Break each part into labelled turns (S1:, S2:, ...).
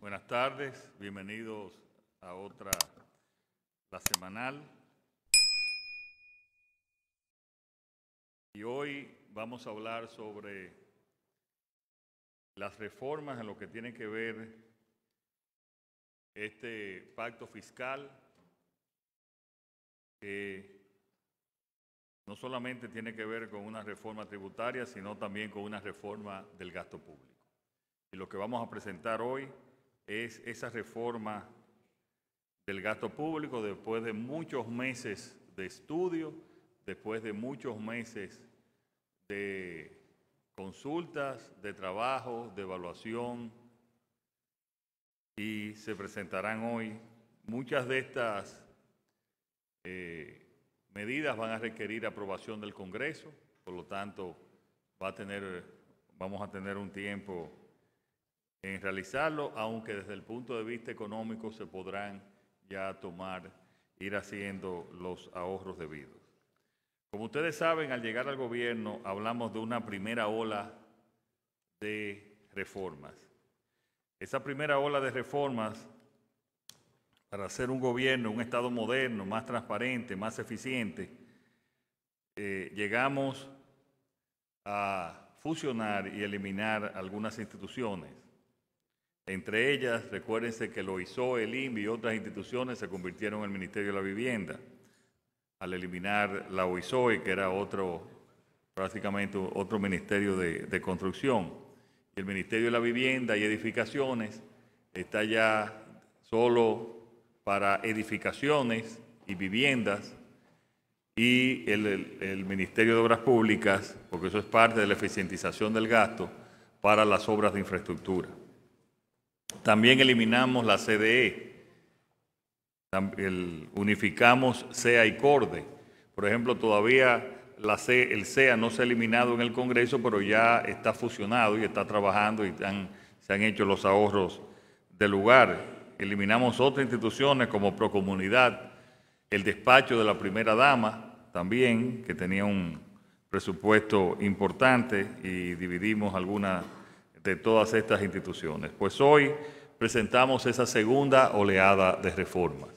S1: Buenas tardes, bienvenidos a otra, la semanal. Y hoy vamos a hablar sobre las reformas en lo que tiene que ver este pacto fiscal que no solamente tiene que ver con una reforma tributaria, sino también con una reforma del gasto público. Y lo que vamos a presentar hoy es esa reforma del gasto público después de muchos meses de estudio, después de muchos meses de consultas, de trabajo, de evaluación, y se presentarán hoy. Muchas de estas eh, medidas van a requerir aprobación del Congreso, por lo tanto va a tener, vamos a tener un tiempo en realizarlo, aunque desde el punto de vista económico se podrán ya tomar, ir haciendo los ahorros debidos. Como ustedes saben, al llegar al gobierno hablamos de una primera ola de reformas. Esa primera ola de reformas para hacer un gobierno, un Estado moderno, más transparente, más eficiente, eh, llegamos a fusionar y eliminar algunas instituciones. Entre ellas, recuérdense que el OISOE, el INVI y otras instituciones se convirtieron en el Ministerio de la Vivienda. Al eliminar la OISOE, que era otro, prácticamente otro ministerio de, construcción, el Ministerio de la Vivienda y Edificaciones está ya solo para edificaciones y viviendas, y el Ministerio de Obras Públicas, porque eso es parte de la eficientización del gasto, para las obras de infraestructura. También eliminamos la CDE, unificamos CEA y CORDE. Por ejemplo, todavía la C, el CEA no se ha eliminado en el Congreso, pero ya está fusionado y está trabajando y se han hecho los ahorros de lugar. Eliminamos otras instituciones como Procomunidad, el despacho de la primera dama también, que tenía un presupuesto importante y dividimos algunas de todas estas instituciones. Pues hoy presentamos esa segunda oleada de reformas.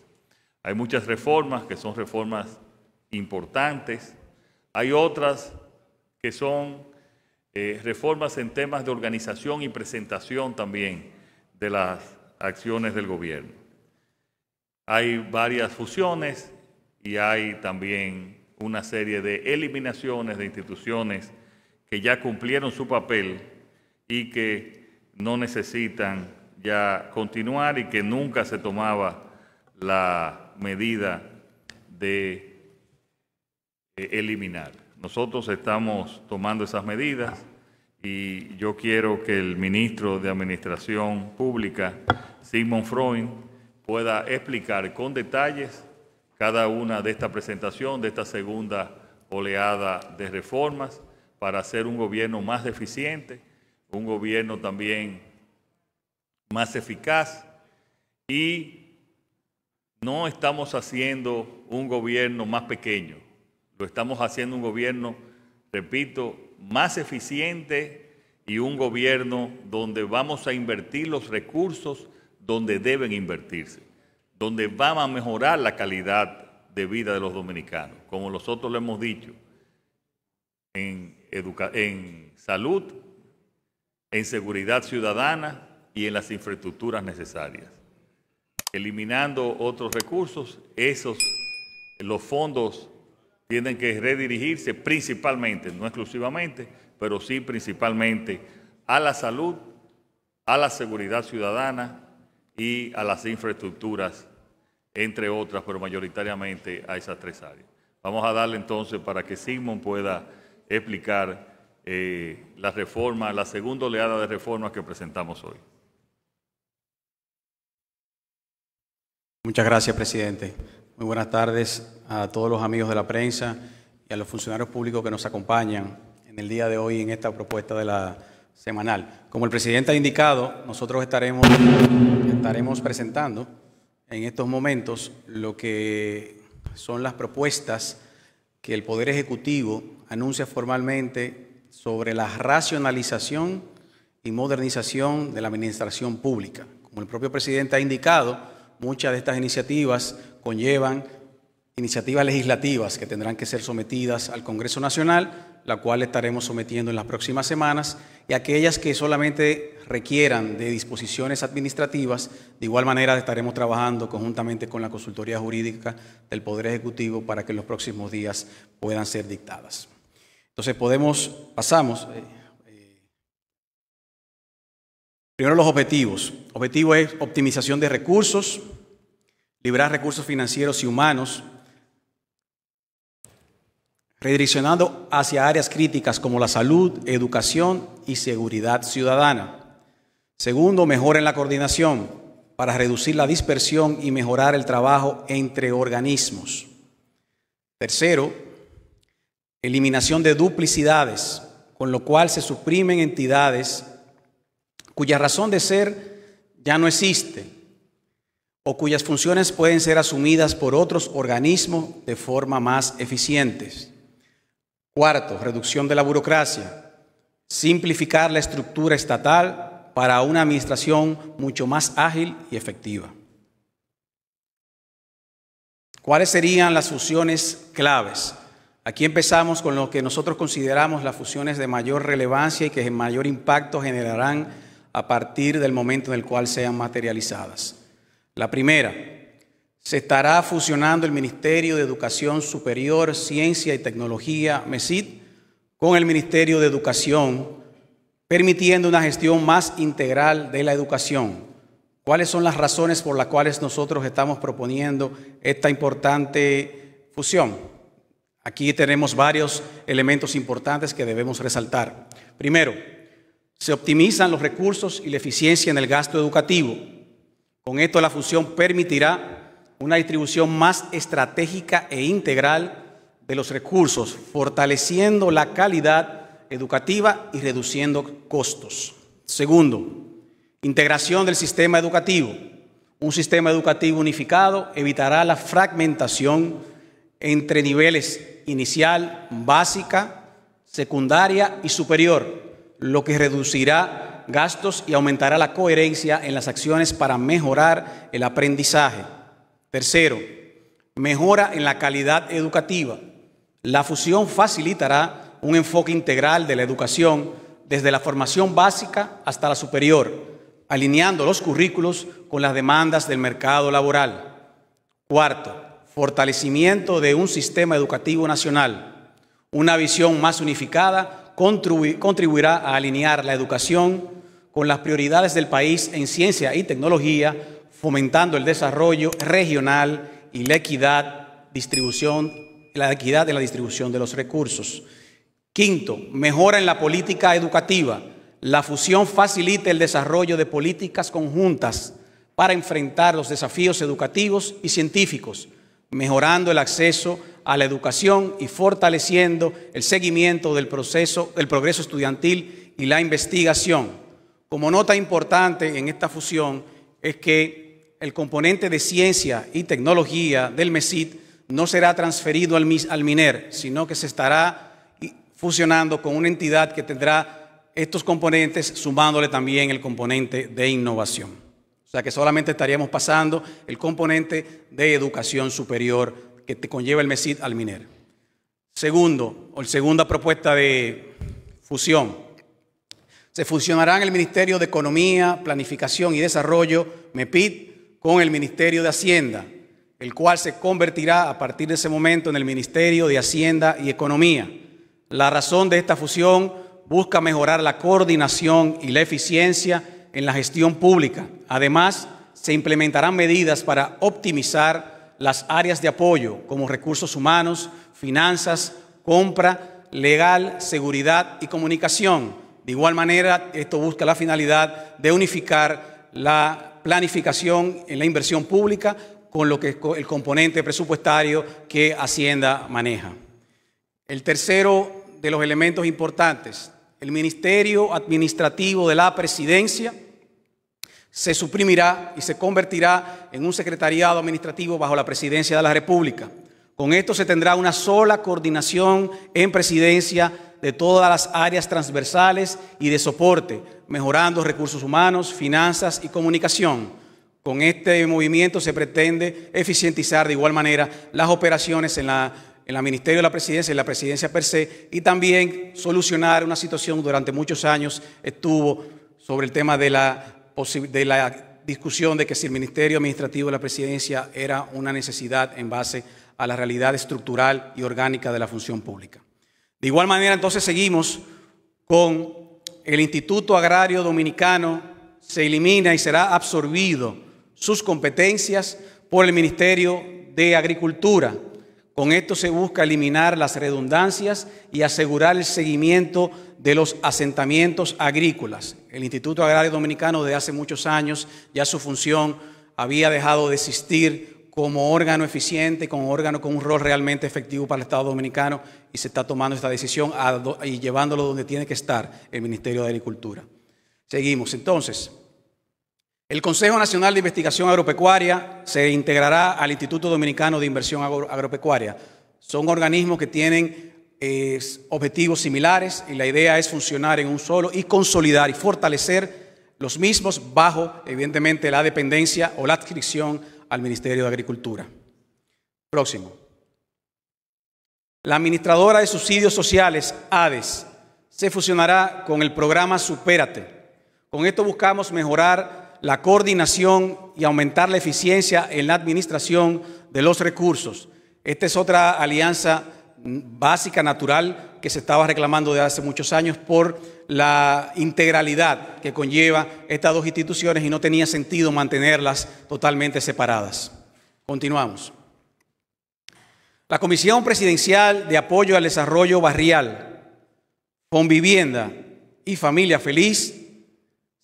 S1: Hay muchas reformas que son reformas importantes, hay otras que son eh, reformas en temas de organización y presentación también de las acciones del gobierno. Hay varias fusiones y hay también una serie de eliminaciones de instituciones que ya cumplieron su papel y que no necesitan ya continuar y que nunca se tomaba la medida de eh, eliminar. Nosotros estamos tomando esas medidas y yo quiero que el ministro de Administración Pública, Sigmund Freud, pueda explicar con detalles cada una de esta presentación, de esta segunda oleada de reformas para hacer un gobierno más eficiente un gobierno también más eficaz y no estamos haciendo un gobierno más pequeño, lo estamos haciendo un gobierno, repito, más eficiente y un gobierno donde vamos a invertir los recursos donde deben invertirse, donde vamos a mejorar la calidad de vida de los dominicanos. Como nosotros lo hemos dicho, en, en salud en seguridad ciudadana y en las infraestructuras necesarias. Eliminando otros recursos, esos, los fondos tienen que redirigirse principalmente, no exclusivamente, pero sí principalmente a la salud, a la seguridad ciudadana y a las infraestructuras, entre otras, pero mayoritariamente a esas tres áreas. Vamos a darle entonces para que Simón pueda explicar eh, la reforma, la segunda oleada de reformas que presentamos hoy.
S2: Muchas gracias, presidente. Muy buenas tardes a todos los amigos de la prensa y a los funcionarios públicos que nos acompañan en el día de hoy en esta propuesta de la semanal. Como el presidente ha indicado, nosotros estaremos, estaremos presentando en estos momentos lo que son las propuestas que el Poder Ejecutivo anuncia formalmente sobre la racionalización y modernización de la administración pública. Como el propio presidente ha indicado, muchas de estas iniciativas conllevan iniciativas legislativas que tendrán que ser sometidas al Congreso Nacional, la cual estaremos sometiendo en las próximas semanas, y aquellas que solamente requieran de disposiciones administrativas, de igual manera estaremos trabajando conjuntamente con la Consultoría Jurídica del Poder Ejecutivo para que en los próximos días puedan ser dictadas. Entonces podemos, pasamos. Eh, eh, primero los objetivos. Objetivo es optimización de recursos, liberar recursos financieros y humanos, redireccionando hacia áreas críticas como la salud, educación y seguridad ciudadana. Segundo, mejora en la coordinación para reducir la dispersión y mejorar el trabajo entre organismos. Tercero, eliminación de duplicidades, con lo cual se suprimen entidades cuya razón de ser ya no existe o cuyas funciones pueden ser asumidas por otros organismos de forma más eficientes. Cuarto, reducción de la burocracia, simplificar la estructura estatal para una administración mucho más ágil y efectiva. ¿Cuáles serían las funciones claves? Aquí empezamos con lo que nosotros consideramos las fusiones de mayor relevancia y que mayor impacto generarán a partir del momento en el cual sean materializadas. La primera, se estará fusionando el Ministerio de Educación Superior, Ciencia y Tecnología, MESID, con el Ministerio de Educación, permitiendo una gestión más integral de la educación. ¿Cuáles son las razones por las cuales nosotros estamos proponiendo esta importante fusión? Aquí tenemos varios elementos importantes que debemos resaltar. Primero, se optimizan los recursos y la eficiencia en el gasto educativo. Con esto la fusión permitirá una distribución más estratégica e integral de los recursos, fortaleciendo la calidad educativa y reduciendo costos. Segundo, integración del sistema educativo. Un sistema educativo unificado evitará la fragmentación entre niveles inicial, básica, secundaria y superior, lo que reducirá gastos y aumentará la coherencia en las acciones para mejorar el aprendizaje. Tercero, mejora en la calidad educativa. La fusión facilitará un enfoque integral de la educación desde la formación básica hasta la superior, alineando los currículos con las demandas del mercado laboral. Cuarto, fortalecimiento de un sistema educativo nacional. Una visión más unificada contribuirá a alinear la educación con las prioridades del país en ciencia y tecnología, fomentando el desarrollo regional y la equidad, distribución, la equidad de la distribución de los recursos. Quinto, mejora en la política educativa. La fusión facilita el desarrollo de políticas conjuntas para enfrentar los desafíos educativos y científicos mejorando el acceso a la educación y fortaleciendo el seguimiento del proceso, el progreso estudiantil y la investigación. Como nota importante en esta fusión es que el componente de ciencia y tecnología del MESIT no será transferido al MINER, sino que se estará fusionando con una entidad que tendrá estos componentes, sumándole también el componente de innovación. O sea que solamente estaríamos pasando el componente de educación superior que te conlleva el MESID al MINER. Segundo, o segunda propuesta de fusión. Se fusionarán el Ministerio de Economía, Planificación y Desarrollo, MEPID, con el Ministerio de Hacienda, el cual se convertirá a partir de ese momento en el Ministerio de Hacienda y Economía. La razón de esta fusión busca mejorar la coordinación y la eficiencia en la gestión pública. Además, se implementarán medidas para optimizar las áreas de apoyo como recursos humanos, finanzas, compra, legal, seguridad y comunicación. De igual manera, esto busca la finalidad de unificar la planificación en la inversión pública con lo que el componente presupuestario que Hacienda maneja. El tercero de los elementos importantes el Ministerio Administrativo de la Presidencia se suprimirá y se convertirá en un secretariado administrativo bajo la Presidencia de la República. Con esto se tendrá una sola coordinación en presidencia de todas las áreas transversales y de soporte, mejorando recursos humanos, finanzas y comunicación. Con este movimiento se pretende eficientizar de igual manera las operaciones en la en el Ministerio de la Presidencia, y la Presidencia per se, y también solucionar una situación durante muchos años estuvo sobre el tema de la, de la discusión de que si el Ministerio Administrativo de la Presidencia era una necesidad en base a la realidad estructural y orgánica de la función pública. De igual manera, entonces seguimos con el Instituto Agrario Dominicano, se elimina y será absorbido sus competencias por el Ministerio de Agricultura con esto se busca eliminar las redundancias y asegurar el seguimiento de los asentamientos agrícolas. El Instituto Agrario Dominicano de hace muchos años ya su función había dejado de existir como órgano eficiente, como órgano con un rol realmente efectivo para el Estado Dominicano y se está tomando esta decisión y llevándolo donde tiene que estar el Ministerio de Agricultura. Seguimos entonces. El Consejo Nacional de Investigación Agropecuaria se integrará al Instituto Dominicano de Inversión Agropecuaria. Son organismos que tienen eh, objetivos similares y la idea es funcionar en un solo y consolidar y fortalecer los mismos bajo, evidentemente, la dependencia o la adscripción al Ministerio de Agricultura. Próximo. La Administradora de Subsidios Sociales, ADES, se fusionará con el programa Supérate. Con esto buscamos mejorar la coordinación y aumentar la eficiencia en la administración de los recursos. Esta es otra alianza básica, natural, que se estaba reclamando desde hace muchos años por la integralidad que conlleva estas dos instituciones y no tenía sentido mantenerlas totalmente separadas. Continuamos. La Comisión Presidencial de Apoyo al Desarrollo Barrial, con Vivienda y Familia Feliz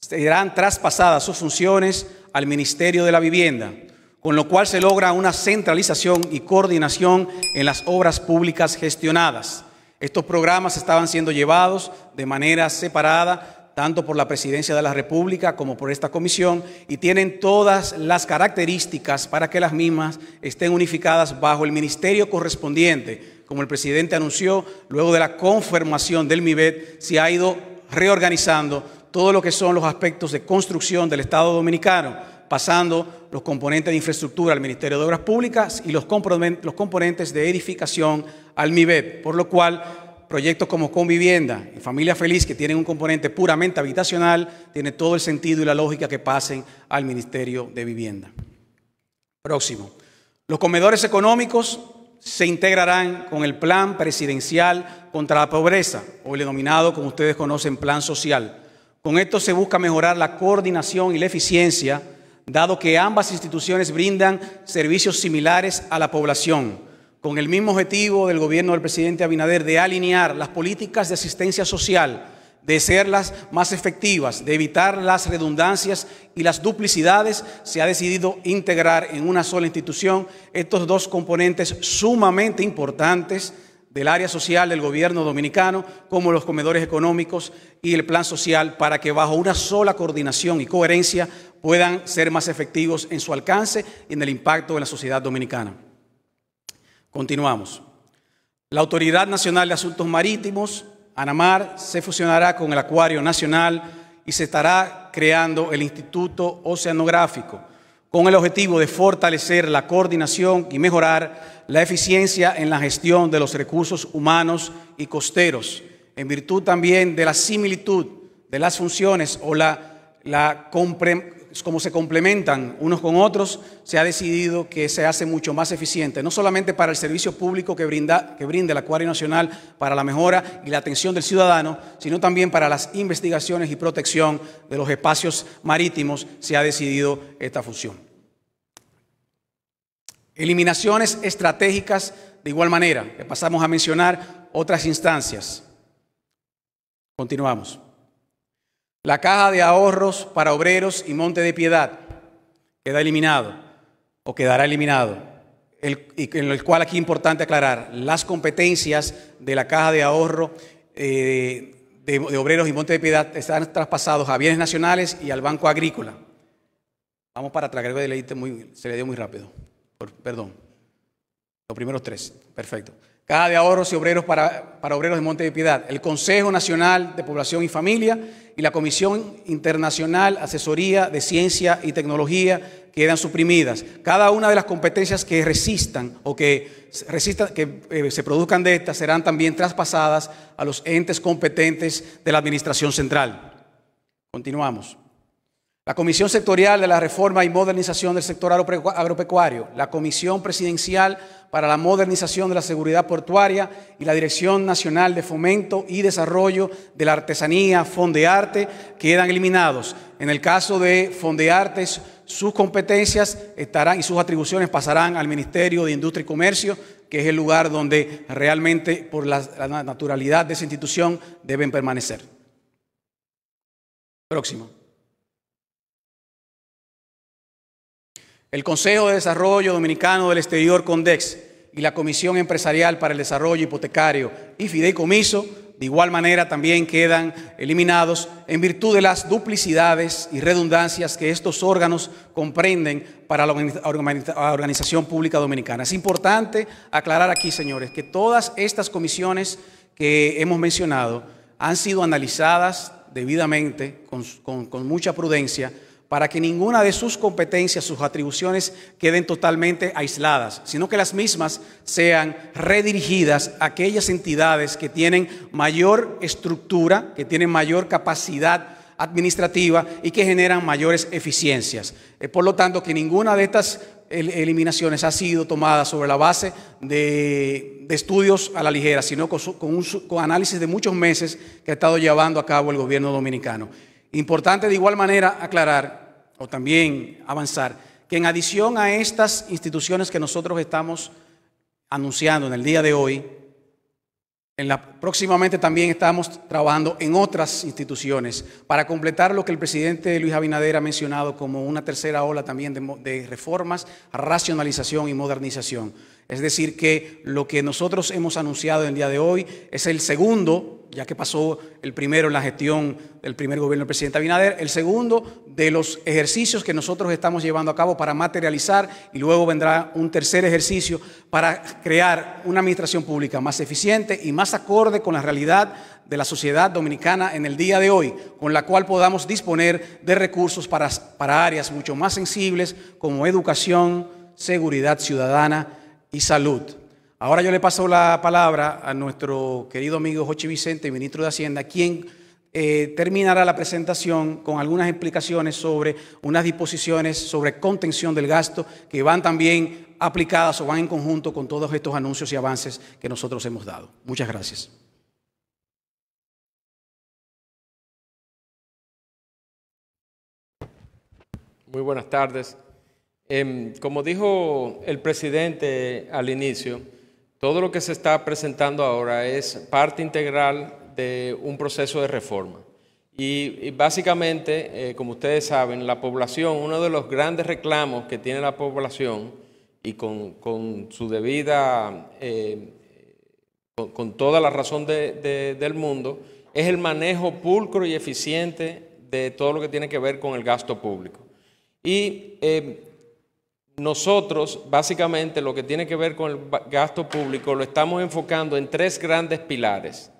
S2: serán traspasadas sus funciones al Ministerio de la Vivienda, con lo cual se logra una centralización y coordinación en las obras públicas gestionadas. Estos programas estaban siendo llevados de manera separada tanto por la Presidencia de la República como por esta comisión y tienen todas las características para que las mismas estén unificadas bajo el ministerio correspondiente. Como el presidente anunció, luego de la confirmación del MIBET se ha ido reorganizando todo lo que son los aspectos de construcción del Estado dominicano, pasando los componentes de infraestructura al Ministerio de Obras Públicas y los componentes de edificación al MIBEP, por lo cual proyectos como Convivienda y Familia Feliz, que tienen un componente puramente habitacional, tiene todo el sentido y la lógica que pasen al Ministerio de Vivienda. Próximo. Los comedores económicos se integrarán con el Plan Presidencial contra la Pobreza, o el denominado, como ustedes conocen, Plan Social con esto se busca mejorar la coordinación y la eficiencia, dado que ambas instituciones brindan servicios similares a la población, con el mismo objetivo del gobierno del presidente Abinader de alinear las políticas de asistencia social, de hacerlas más efectivas, de evitar las redundancias y las duplicidades, se ha decidido integrar en una sola institución estos dos componentes sumamente importantes del área social del gobierno dominicano, como los comedores económicos y el plan social, para que bajo una sola coordinación y coherencia puedan ser más efectivos en su alcance y en el impacto en la sociedad dominicana. Continuamos. La Autoridad Nacional de Asuntos Marítimos, ANAMAR, se fusionará con el Acuario Nacional y se estará creando el Instituto Oceanográfico con el objetivo de fortalecer la coordinación y mejorar la eficiencia en la gestión de los recursos humanos y costeros, en virtud también de la similitud de las funciones o la, la como se complementan unos con otros, se ha decidido que se hace mucho más eficiente, no solamente para el servicio público que, brinda, el Acuario Nacional para la mejora y la atención del ciudadano, sino también para las investigaciones y protección de los espacios marítimos, se ha decidido esta función. Eliminaciones estratégicas, de igual manera, pasamos a mencionar otras instancias. Continuamos. La caja de ahorros para obreros y monte de piedad queda eliminado o quedará eliminado. El, en el cual aquí es importante aclarar las competencias de la caja de ahorro eh, de, obreros y monte de piedad están traspasados a bienes nacionales y al Banco Agrícola. Vamos para atrás, creo que se le dio muy rápido. perdón. Los primeros tres. Perfecto. Cada de Ahorros y Obreros para, Obreros de Monte de Piedad, el Consejo Nacional de Población y Familia y la Comisión Internacional Asesoría de Ciencia y Tecnología quedan suprimidas. Cada una de las competencias que resistan o que, resistan, que eh, se produzcan de estas serán también traspasadas a los entes competentes de la Administración Central. Continuamos. La Comisión Sectorial de la Reforma y Modernización del Sector Agropecuario, la Comisión Presidencial para la Modernización de la Seguridad Portuaria y la Dirección Nacional de Fomento y Desarrollo de la Artesanía, Fondearte, quedan eliminados. En el caso de Fondearte, sus competencias estarán y sus atribuciones pasarán al Ministerio de Industria y Comercio, que es el lugar donde realmente, por la naturalidad de esa institución, deben permanecer. Próximo. el Consejo de Desarrollo Dominicano del Exterior, CONDEX, y la Comisión Empresarial para el Desarrollo Hipotecario y Fideicomiso, de igual manera también quedan eliminados en virtud de las duplicidades y redundancias que estos órganos comprenden para la organización pública dominicana. Es importante aclarar aquí, señores, que todas estas comisiones que hemos mencionado han sido analizadas debidamente, con, con mucha prudencia, para que ninguna de sus competencias, sus atribuciones queden totalmente aisladas, sino que las mismas sean redirigidas a aquellas entidades que tienen mayor estructura, que tienen mayor capacidad administrativa y que generan mayores eficiencias. Eh, por lo tanto, que ninguna de estas eliminaciones ha sido tomada sobre la base de, estudios a la ligera, sino con, un, con análisis de muchos meses que ha estado llevando a cabo el gobierno dominicano. Importante de igual manera aclarar o también avanzar que en adición a estas instituciones que nosotros estamos anunciando en el día de hoy, en la Próximamente también estamos trabajando en otras instituciones para completar lo que el presidente Luis Abinader ha mencionado como una tercera ola también de, reformas, racionalización y modernización. Es decir, que lo que nosotros hemos anunciado en el día de hoy es el segundo, ya que pasó el primero en la gestión del primer gobierno del presidente Abinader, el segundo de los ejercicios que nosotros estamos llevando a cabo para materializar y luego vendrá un tercer ejercicio para crear una administración pública más eficiente y más acorde con la realidad de la sociedad dominicana en el día de hoy, con la cual podamos disponer de recursos para, áreas mucho más sensibles como educación, seguridad ciudadana y salud. Ahora yo le paso la palabra a nuestro querido amigo Jochi Vicente, ministro de Hacienda, quien eh, terminará la presentación con algunas explicaciones sobre unas disposiciones sobre contención del gasto que van también aplicadas o van en conjunto con todos estos anuncios y avances
S3: que nosotros hemos dado. Muchas gracias.
S4: Muy buenas tardes. Em, como dijo el presidente al inicio, todo lo que se está presentando ahora es parte integral de un proceso de reforma. Y, básicamente, eh, como ustedes saben, la población, uno de los grandes reclamos que tiene la población y con, su debida, eh, con, toda la razón del mundo, es el manejo pulcro y eficiente de todo lo que tiene que ver con el gasto público. Y eh, nosotros, básicamente, lo que tiene que ver con el gasto público, lo estamos enfocando en tres grandes pilares.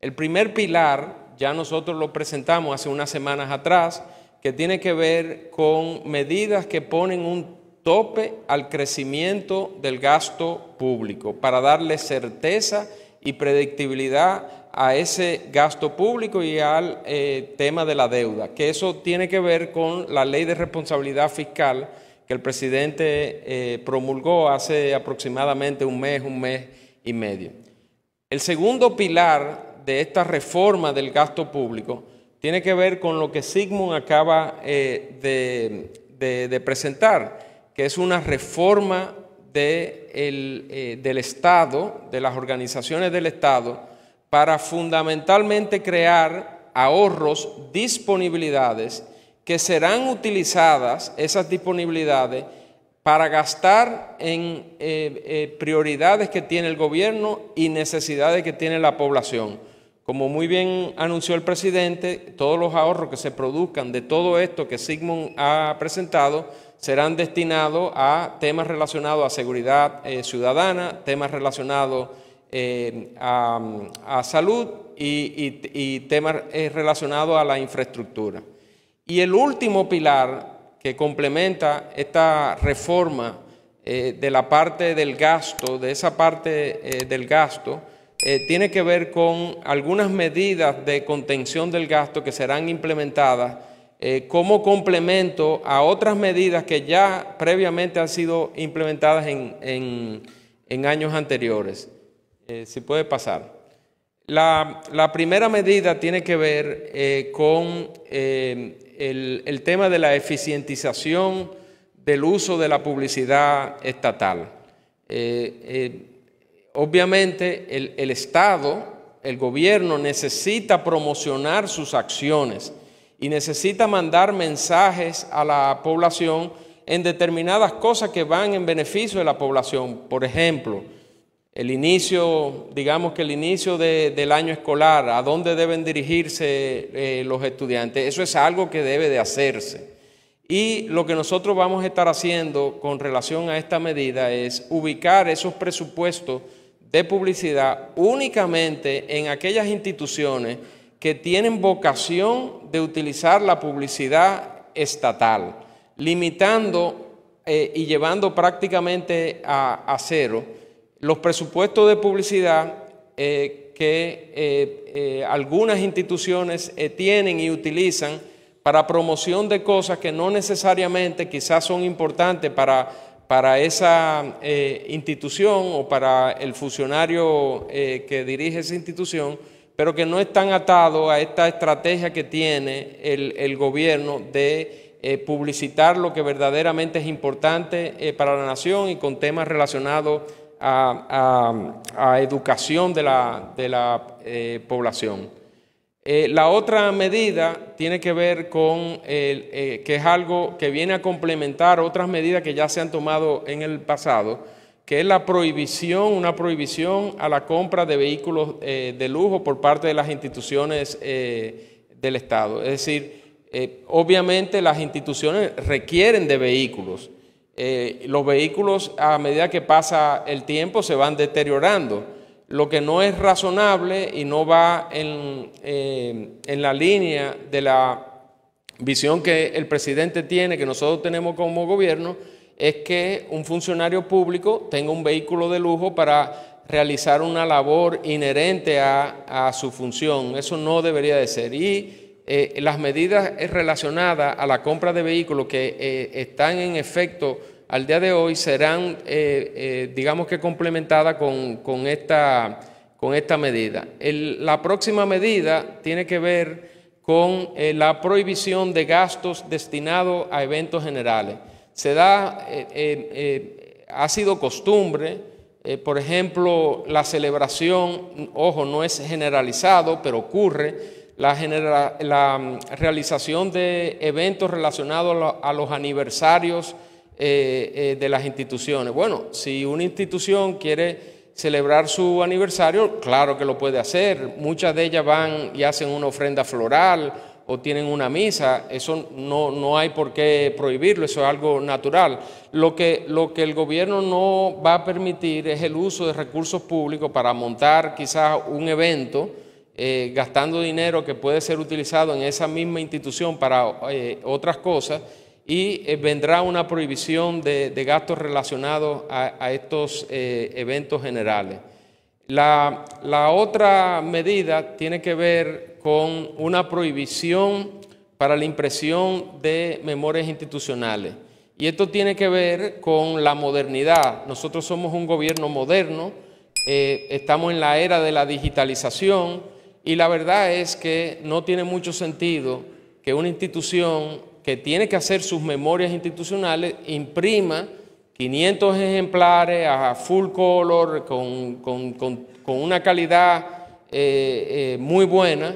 S4: El primer pilar, ya nosotros lo presentamos hace unas semanas atrás, que tiene que ver con medidas que ponen un tope al crecimiento del gasto público para darle certeza y predictibilidad a ese gasto público y al eh, tema de la deuda, que eso tiene que ver con la ley de responsabilidad fiscal que el presidente eh, promulgó hace aproximadamente un mes, un mes y medio. El segundo pilar de esta reforma del gasto público tiene que ver con lo que Sigmund acaba eh, de, presentar, que es una reforma del Estado, de las organizaciones del Estado, para fundamentalmente crear ahorros, disponibilidades, que serán utilizadas esas disponibilidades para gastar en eh, eh, prioridades que tiene el gobierno y necesidades que tiene la población. Como muy bien anunció el presidente, todos los ahorros que se produzcan de todo esto que Sigmund ha presentado serán destinados a temas relacionados a seguridad eh, ciudadana, temas relacionados a, salud y, temas eh, relacionados a la infraestructura. Y el último pilar que complementa esta reforma eh, de la parte del gasto, de esa parte eh, del gasto, tiene que ver con algunas medidas de contención del gasto que serán implementadas como complemento a otras medidas que ya previamente han sido implementadas en años anteriores. Eh, si puede pasar. La, primera medida tiene que ver eh, con eh, el, tema de la eficientización del uso de la publicidad estatal. obviamente el Estado, el gobierno necesita promocionar sus acciones y necesita mandar mensajes a la población en determinadas cosas que van en beneficio de la población. Por ejemplo, el inicio, digamos que el inicio del año escolar, a dónde deben dirigirse eh, los estudiantes, eso es algo que debe de hacerse. Y lo que nosotros vamos a estar haciendo con relación a esta medida es ubicar esos presupuestos de publicidad únicamente en aquellas instituciones que tienen vocación de utilizar la publicidad estatal, limitando eh, y llevando prácticamente a, a cero los presupuestos de publicidad eh, que eh, eh, algunas instituciones tienen y utilizan para promoción de cosas que no necesariamente quizás son importantes para, para esa institución o para el funcionario que dirige esa institución, pero que no están atados a esta estrategia que tiene el, gobierno de publicitar lo que verdaderamente es importante para la nación y con temas relacionados a, educación de la, eh, población. Eh, la otra medida tiene que ver con, eh, que es algo que viene a complementar otras medidas que ya se han tomado en el pasado, que es la prohibición, una prohibición a la compra de vehículos de lujo por parte de las instituciones del Estado. Es decir, obviamente las instituciones requieren de vehículos, eh, los vehículos a medida que pasa el tiempo se van deteriorando. Lo que no es razonable y no va en, eh, en la línea de la visión que el presidente tiene, que nosotros tenemos como gobierno, es que un funcionario público tenga un vehículo de lujo para realizar una labor inherente a, su función. Eso no debería de ser. Y eh, las medidas relacionadas a la compra de vehículos que eh, están en efecto al día de hoy serán, eh, digamos que complementadas con, esta, con esta medida. la próxima medida tiene que ver con la prohibición de gastos destinados a eventos generales. Se da, ha sido costumbre, por ejemplo, la celebración, ojo, no es generalizado, pero ocurre, la, la mm, realización de eventos relacionados a, los aniversarios eh, eh, de las instituciones. Bueno, si una institución quiere celebrar su aniversario, claro que lo puede hacer. Muchas de ellas van y hacen una ofrenda floral o tienen una misa, eso no, no, hay por qué prohibirlo, eso es algo natural. Lo que, lo que el gobierno no va a permitir es el uso de recursos públicos para montar quizás un evento eh, gastando dinero que puede ser utilizado en esa misma institución para eh, otras cosas y eh, vendrá una prohibición de, gastos relacionados a, estos eventos generales. la, otra medida tiene que ver con una prohibición para la impresión de memorias institucionales. Y esto tiene que ver con la modernidad. Nosotros somos un gobierno moderno, estamos en la era de la digitalización, y la verdad es que no tiene mucho sentido que una institución que tiene que hacer sus memorias institucionales imprima 500 ejemplares a full color, con, una calidad eh, eh, muy buena,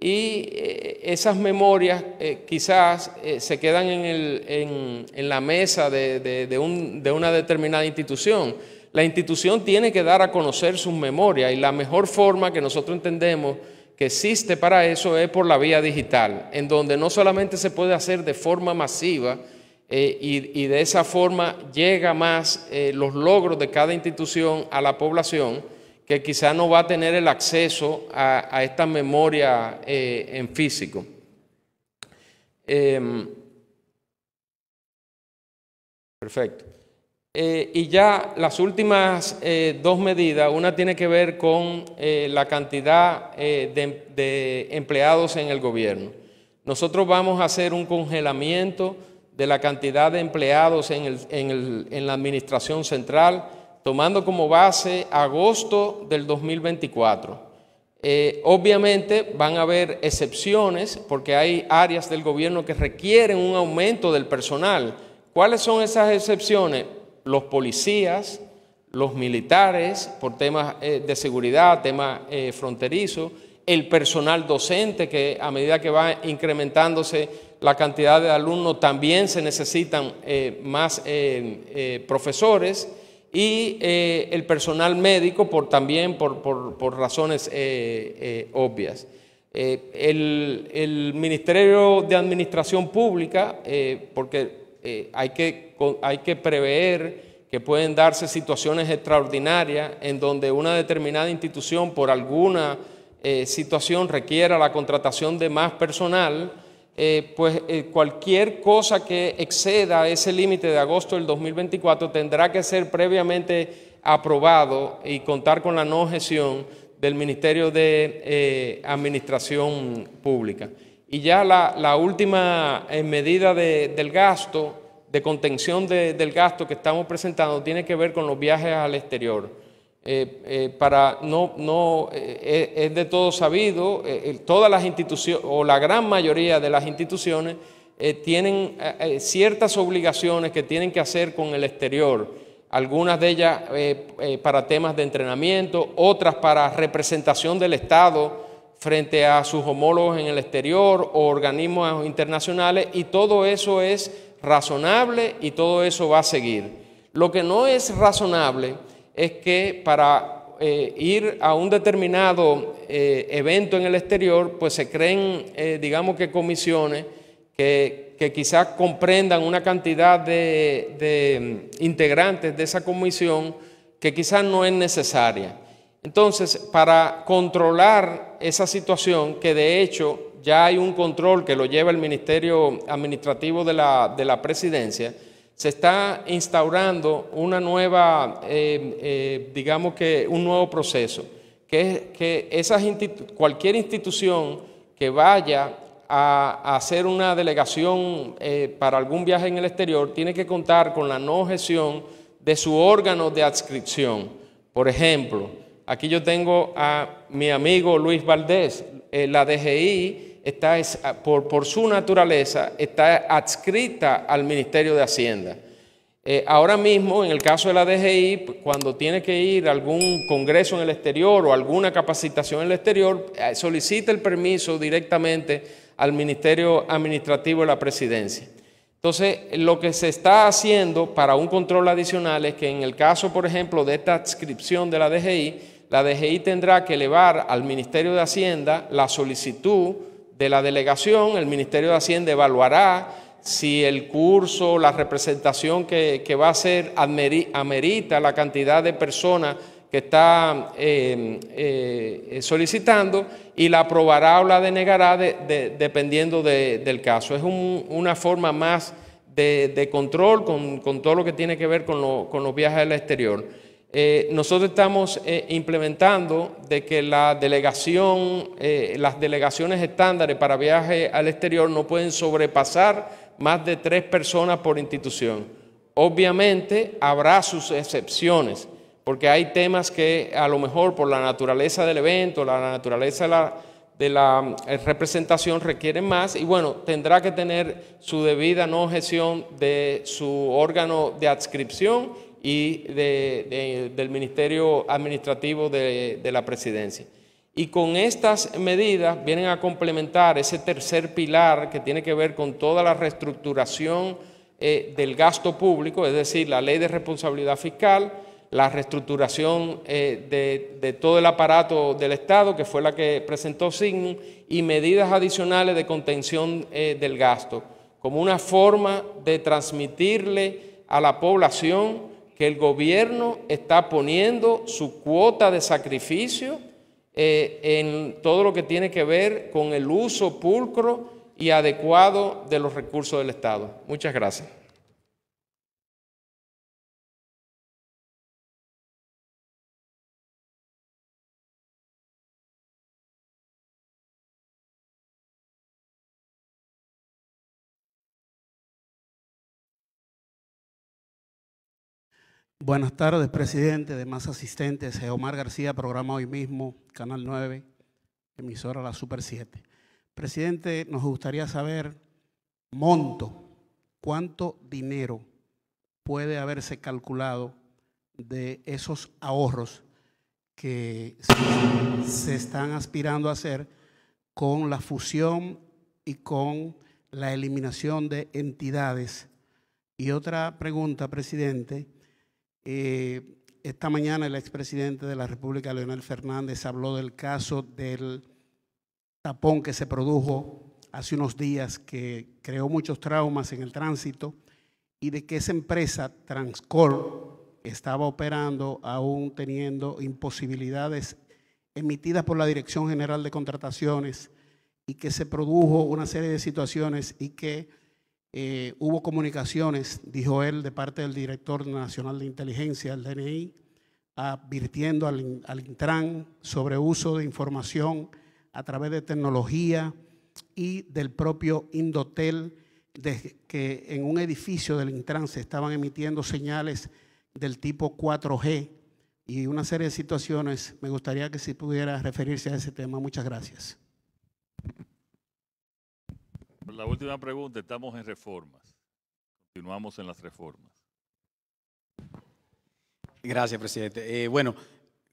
S4: y eh, esas memorias quizás se quedan en, el, en, en la mesa de, de una determinada institución la institución tiene que dar a conocer sus memorias y la mejor forma que nosotros entendemos que existe para eso es por la vía digital, en donde no solamente se puede hacer de forma masiva eh, y, de esa forma llega más eh, los logros de cada institución a la población, que quizá no va a tener el acceso a, esta memoria eh, en físico. Em, perfecto. Eh, y ya las últimas eh, dos medidas, una tiene que ver con eh, la cantidad de, empleados en el gobierno. Nosotros vamos a hacer un congelamiento de la cantidad de empleados en, en la administración central, tomando como base agosto del 2024. obviamente van a haber excepciones porque hay áreas del gobierno que requieren un aumento del personal. ¿Cuáles son esas excepciones? los policías, los militares por temas eh, de seguridad, temas eh, fronterizos, el personal docente, que a medida que va incrementándose la cantidad de alumnos, también se necesitan eh, más profesores y el personal médico por, también por, razones obvias. El, el, Ministerio de Administración Pública, porque hay que hay que prever que pueden darse situaciones extraordinarias en donde una determinada institución por alguna eh, situación requiera la contratación de más personal, eh, pues eh, cualquier cosa que exceda ese límite de agosto del 2024 tendrá que ser previamente aprobado y contar con la no gestión del Ministerio de Administración Pública. Y ya la, última medida del gasto de contención del gasto que estamos presentando tiene que ver con los viajes al exterior. Eh, eh, para no, no eh, es de todo sabido, todas las instituciones o la gran mayoría de las instituciones tienen ciertas obligaciones que tienen que hacer con el exterior, algunas de ellas para temas de entrenamiento, otras para representación del Estado frente a sus homólogos en el exterior o organismos internacionales y todo eso es razonable y todo eso va a seguir. Lo que no es razonable es que para eh, ir a un determinado eh, evento en el exterior, pues se creen, eh, digamos que comisiones que, quizás comprendan una cantidad de, de mm, integrantes de esa comisión que quizás no es necesaria. Entonces, para controlar esa situación, que de hecho ya hay un control que lo lleva el Ministerio Administrativo de la, Presidencia, se está instaurando una nueva, eh, eh, digamos que un nuevo proceso, que es que cualquier institución que vaya a, hacer una delegación eh, para algún viaje en el exterior tiene que contar con la no gestión de su órgano de adscripción. Por ejemplo, aquí yo tengo a mi amigo Luis Valdés, la DGI está es, ah, por, su naturaleza, está adscrita al Ministerio de Hacienda. Eh, ahora mismo, en el caso de la DGI, cuando tiene que ir a algún congreso en el exterior o alguna capacitación en el exterior, eh, solicita el permiso directamente al Ministerio Administrativo de la Presidencia. Entonces, lo que se está haciendo para un control adicional es que en el caso, por ejemplo, de esta adscripción de la DGI, la DGI tendrá que elevar al Ministerio de Hacienda la solicitud de la delegación, el Ministerio de Hacienda evaluará si el curso, la representación que, va a ser amerita la cantidad de personas que está em, eh, solicitando y la aprobará o la denegará dependiendo del caso. Es una forma más de, control con, todo lo que tiene que ver con, con los viajes al exterior. Eh, nosotros estamos eh, implementando de que la delegación, eh, las delegaciones estándares para viaje al exterior no pueden sobrepasar más de tres personas por institución. Obviamente habrá sus excepciones, porque hay temas que a lo mejor por la naturaleza del evento, la naturaleza de la, de la representación requieren más y bueno, tendrá que tener su debida no objeción de su órgano de adscripción y del Ministerio Administrativo de, la Presidencia. Y con estas medidas vienen a complementar ese tercer pilar que tiene que ver con toda la reestructuración eh, del gasto público, es decir, la ley de responsabilidad fiscal, la reestructuración eh, de, todo el aparato del Estado, que fue la que presentó Sigmund, y medidas adicionales de contención eh, del gasto, como una forma de transmitirle a la población que el gobierno está poniendo su cuota de sacrificio eh, en todo lo que tiene que ver con el uso
S3: pulcro y adecuado de los recursos del Estado. Muchas gracias. Buenas tardes, presidente, demás asistentes. Eh, Omar García,
S5: programa hoy mismo, Canal 9, emisora La Super 7. Presidente, nos gustaría saber monto, cuánto dinero puede haberse calculado de esos ahorros que se están aspirando a hacer con la fusión y con la eliminación de entidades. Y otra pregunta, presidente eh, esta mañana el expresidente de la República, Leonel Fernández, habló del caso del tapón que se produjo hace unos días, que creó muchos traumas en el tránsito, y de que esa empresa, Transcor, estaba operando aún teniendo imposibilidades emitidas por la Dirección General de Contrataciones y que se produjo una serie de situaciones y que eh, hubo comunicaciones, dijo él, de parte del director nacional de inteligencia, el DNI, advirtiendo al, Intran sobre uso de información a través de tecnología y del propio Indotel, de que en un edificio del Intran se estaban emitiendo señales del tipo 4G y una serie de situaciones. Me gustaría que si pudiera referirse a ese tema. Muchas gracias.
S1: La última pregunta, estamos en reformas. Continuamos en las reformas.
S2: Gracias, presidente. Eh, bueno,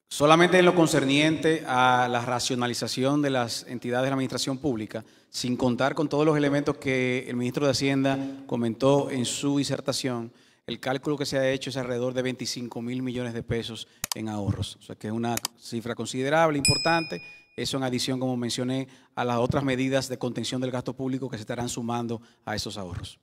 S2: solamente en lo concerniente a la racionalización de las entidades de la administración pública, sin contar con todos los elementos que el ministro de Hacienda comentó en su disertación, el cálculo que se ha hecho es alrededor de 25 mil millones de pesos en ahorros. O sea que es una cifra considerable, importante. Eso en adición, como mencioné, a las otras medidas de contención del gasto público que se estarán sumando a esos ahorros.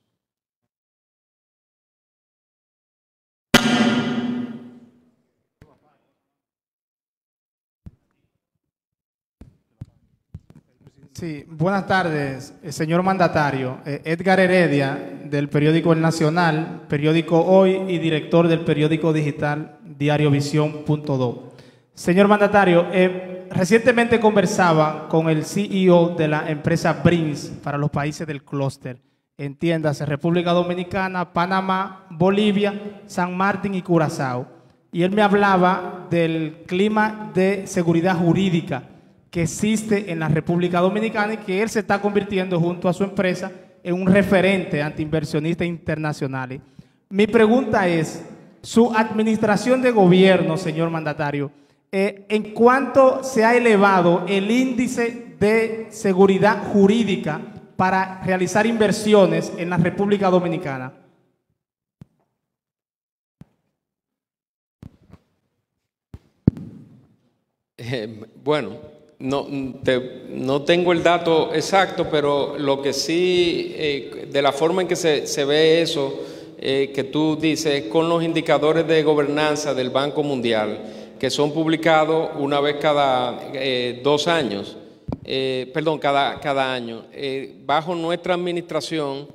S2: Sí, buenas tardes, eh, señor mandatario. Eh, Edgar Heredia, del periódico El Nacional, periódico Hoy y director del periódico digital Diario diariovisión.do. Señor mandatario, eh, recientemente conversaba con el CEO de la empresa Brins para los países del clúster. Entiéndase, República Dominicana, Panamá, Bolivia, San Martín y Curazao. Y él me hablaba del clima de seguridad jurídica que existe en la República Dominicana y que él se está convirtiendo junto a su empresa en un referente antiinversionista internacional. Mi pregunta es, su administración de gobierno, señor mandatario, eh, en cuanto se ha elevado el índice de seguridad jurídica para realizar inversiones en la República Dominicana?
S4: Em, bueno, no, no, tengo el dato exacto, pero lo que sí, eh, de la forma en que se, se ve eso, eh, que tú dices, con los indicadores de gobernanza del Banco Mundial que son publicados una vez cada eh, dos años, eh, perdón, cada, cada año. Eh, bajo nuestra administración,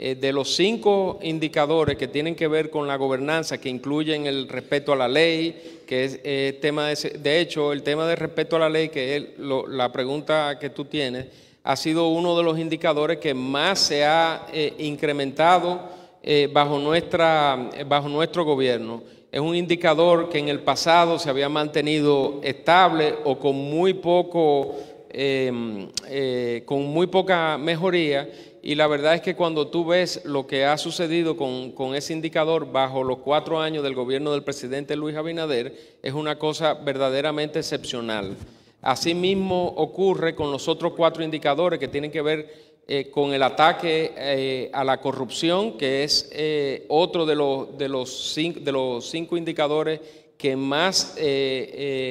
S4: de los cinco indicadores que tienen que ver con la gobernanza, que incluyen el respeto a la ley, que es tema de, de, hecho, el tema de respeto a la ley, que es la pregunta que tú tienes, ha sido uno de los indicadores que más se ha incrementado bajo, nuestra, bajo nuestro gobierno es un indicador que en el pasado se había mantenido estable o con muy poco, em, eh, con muy poca mejoría. Y la verdad es que cuando tú ves lo que ha sucedido con, con ese indicador bajo los cuatro años del gobierno del presidente Luis Abinader, es una cosa verdaderamente excepcional. Asimismo ocurre con los otros cuatro indicadores que tienen que ver eh, con el ataque eh, a la corrupción, que es eh, otro de los, de, los cinco, de los cinco indicadores que más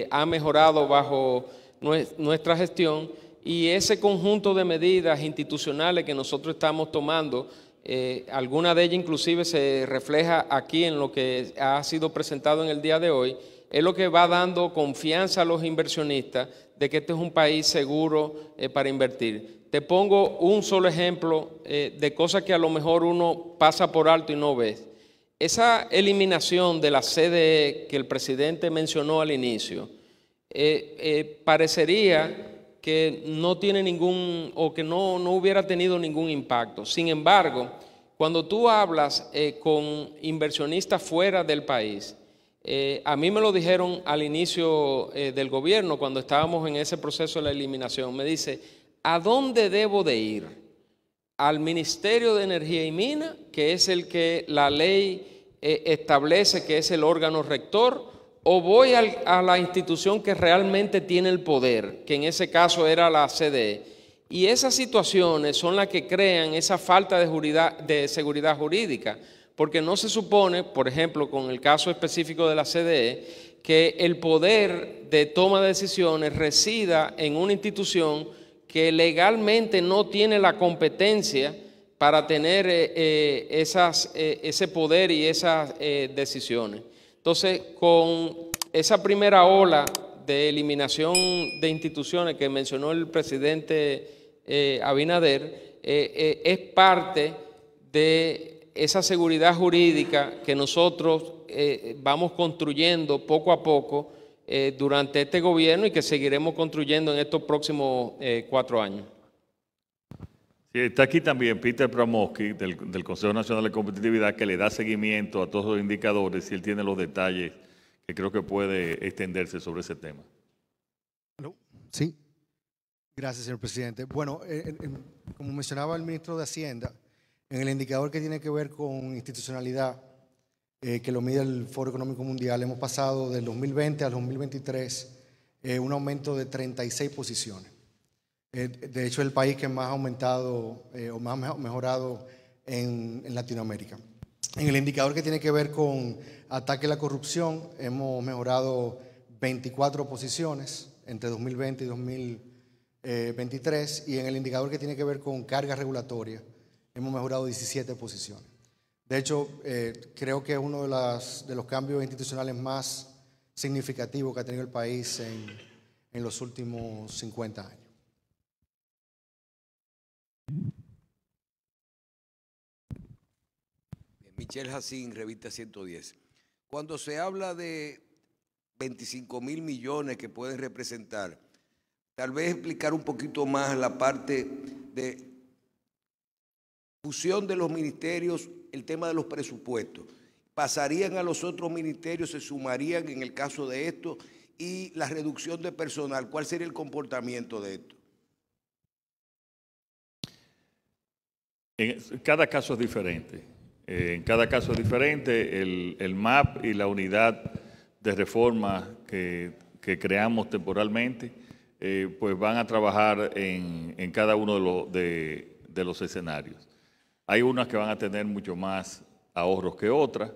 S4: ha mejorado bajo nuestra gestión, y ese conjunto de medidas institucionales que nosotros estamos tomando, alguna de ellas inclusive se refleja aquí en lo que ha sido presentado en el día de hoy, es lo que va dando confianza a los inversionistas de que este es un país seguro para invertir. Te pongo un solo ejemplo eh, de cosas que a lo mejor uno pasa por alto y no ves. Esa eliminación de la CDE que el presidente mencionó al inicio, eh, eh, parecería que no tiene ningún o que no, hubiera tenido ningún impacto. Sin embargo, cuando tú hablas con inversionistas fuera del país, a mí me lo dijeron al inicio del gobierno, cuando estábamos en ese proceso de la eliminación. Me dice, ¿a dónde debo de ir? Al Ministerio de Energía y Mina, que es el que la ley eh, establece que es el órgano rector, o voy a la institución que realmente tiene el poder, que en ese caso era la CDE. Y esas situaciones son las que crean esa falta de, de seguridad jurídica, porque no se supone, por ejemplo, con el caso específico de la CDE, que el poder de toma de decisiones resida en una institución que legalmente no tiene la competencia para tener eh, eh, eh, ese poder y esas decisiones. Entonces, con esa primera ola de eliminación de instituciones que mencionó el presidente Abinader, es parte de esa seguridad jurídica que nosotros vamos construyendo poco a poco eh, durante este gobierno y que seguiremos construyendo en estos próximos eh, cuatro años.
S1: está aquí también Peter Pramoski del, Consejo Nacional de Competitividad que le da seguimiento a todos los indicadores y él tiene los detalles que creo que puede extenderse sobre ese tema.
S6: Sí, gracias señor presidente. Bueno, eh, como mencionaba el ministro de Hacienda, en el indicador que tiene que ver con institucionalidad, eh, que lo mide el Foro Económico Mundial, hemos pasado del 2020 al 2023 eh, un aumento de 36 posiciones. Eh, de hecho, es el país que más ha aumentado o más mejorado en, en Latinoamérica. En el indicador que tiene que ver con ataque a la corrupción, hemos mejorado 24 posiciones entre 2020 y 2023 y en el indicador que tiene que ver con carga regulatoria, hemos mejorado 17 posiciones. De hecho, eh, creo que es uno de, de, los cambios institucionales más significativos que ha tenido el país en, los últimos 50 años.
S4: Michelle Hassin, Revista
S7: 110. Cuando se habla de 25 mil millones que pueden representar, tal vez explicar un poquito más la parte de fusión de los ministerios el tema de los presupuestos. Pasarían a los otros ministerios, se sumarían en el caso de esto y la reducción de personal. ¿Cuál sería el comportamiento de esto?
S1: En cada caso es diferente. En cada caso es diferente. El, MAP y la unidad de reforma que, creamos temporalmente, eh, pues van a trabajar en, cada uno de los escenarios. Hay unas que van a tener mucho más ahorros que otras.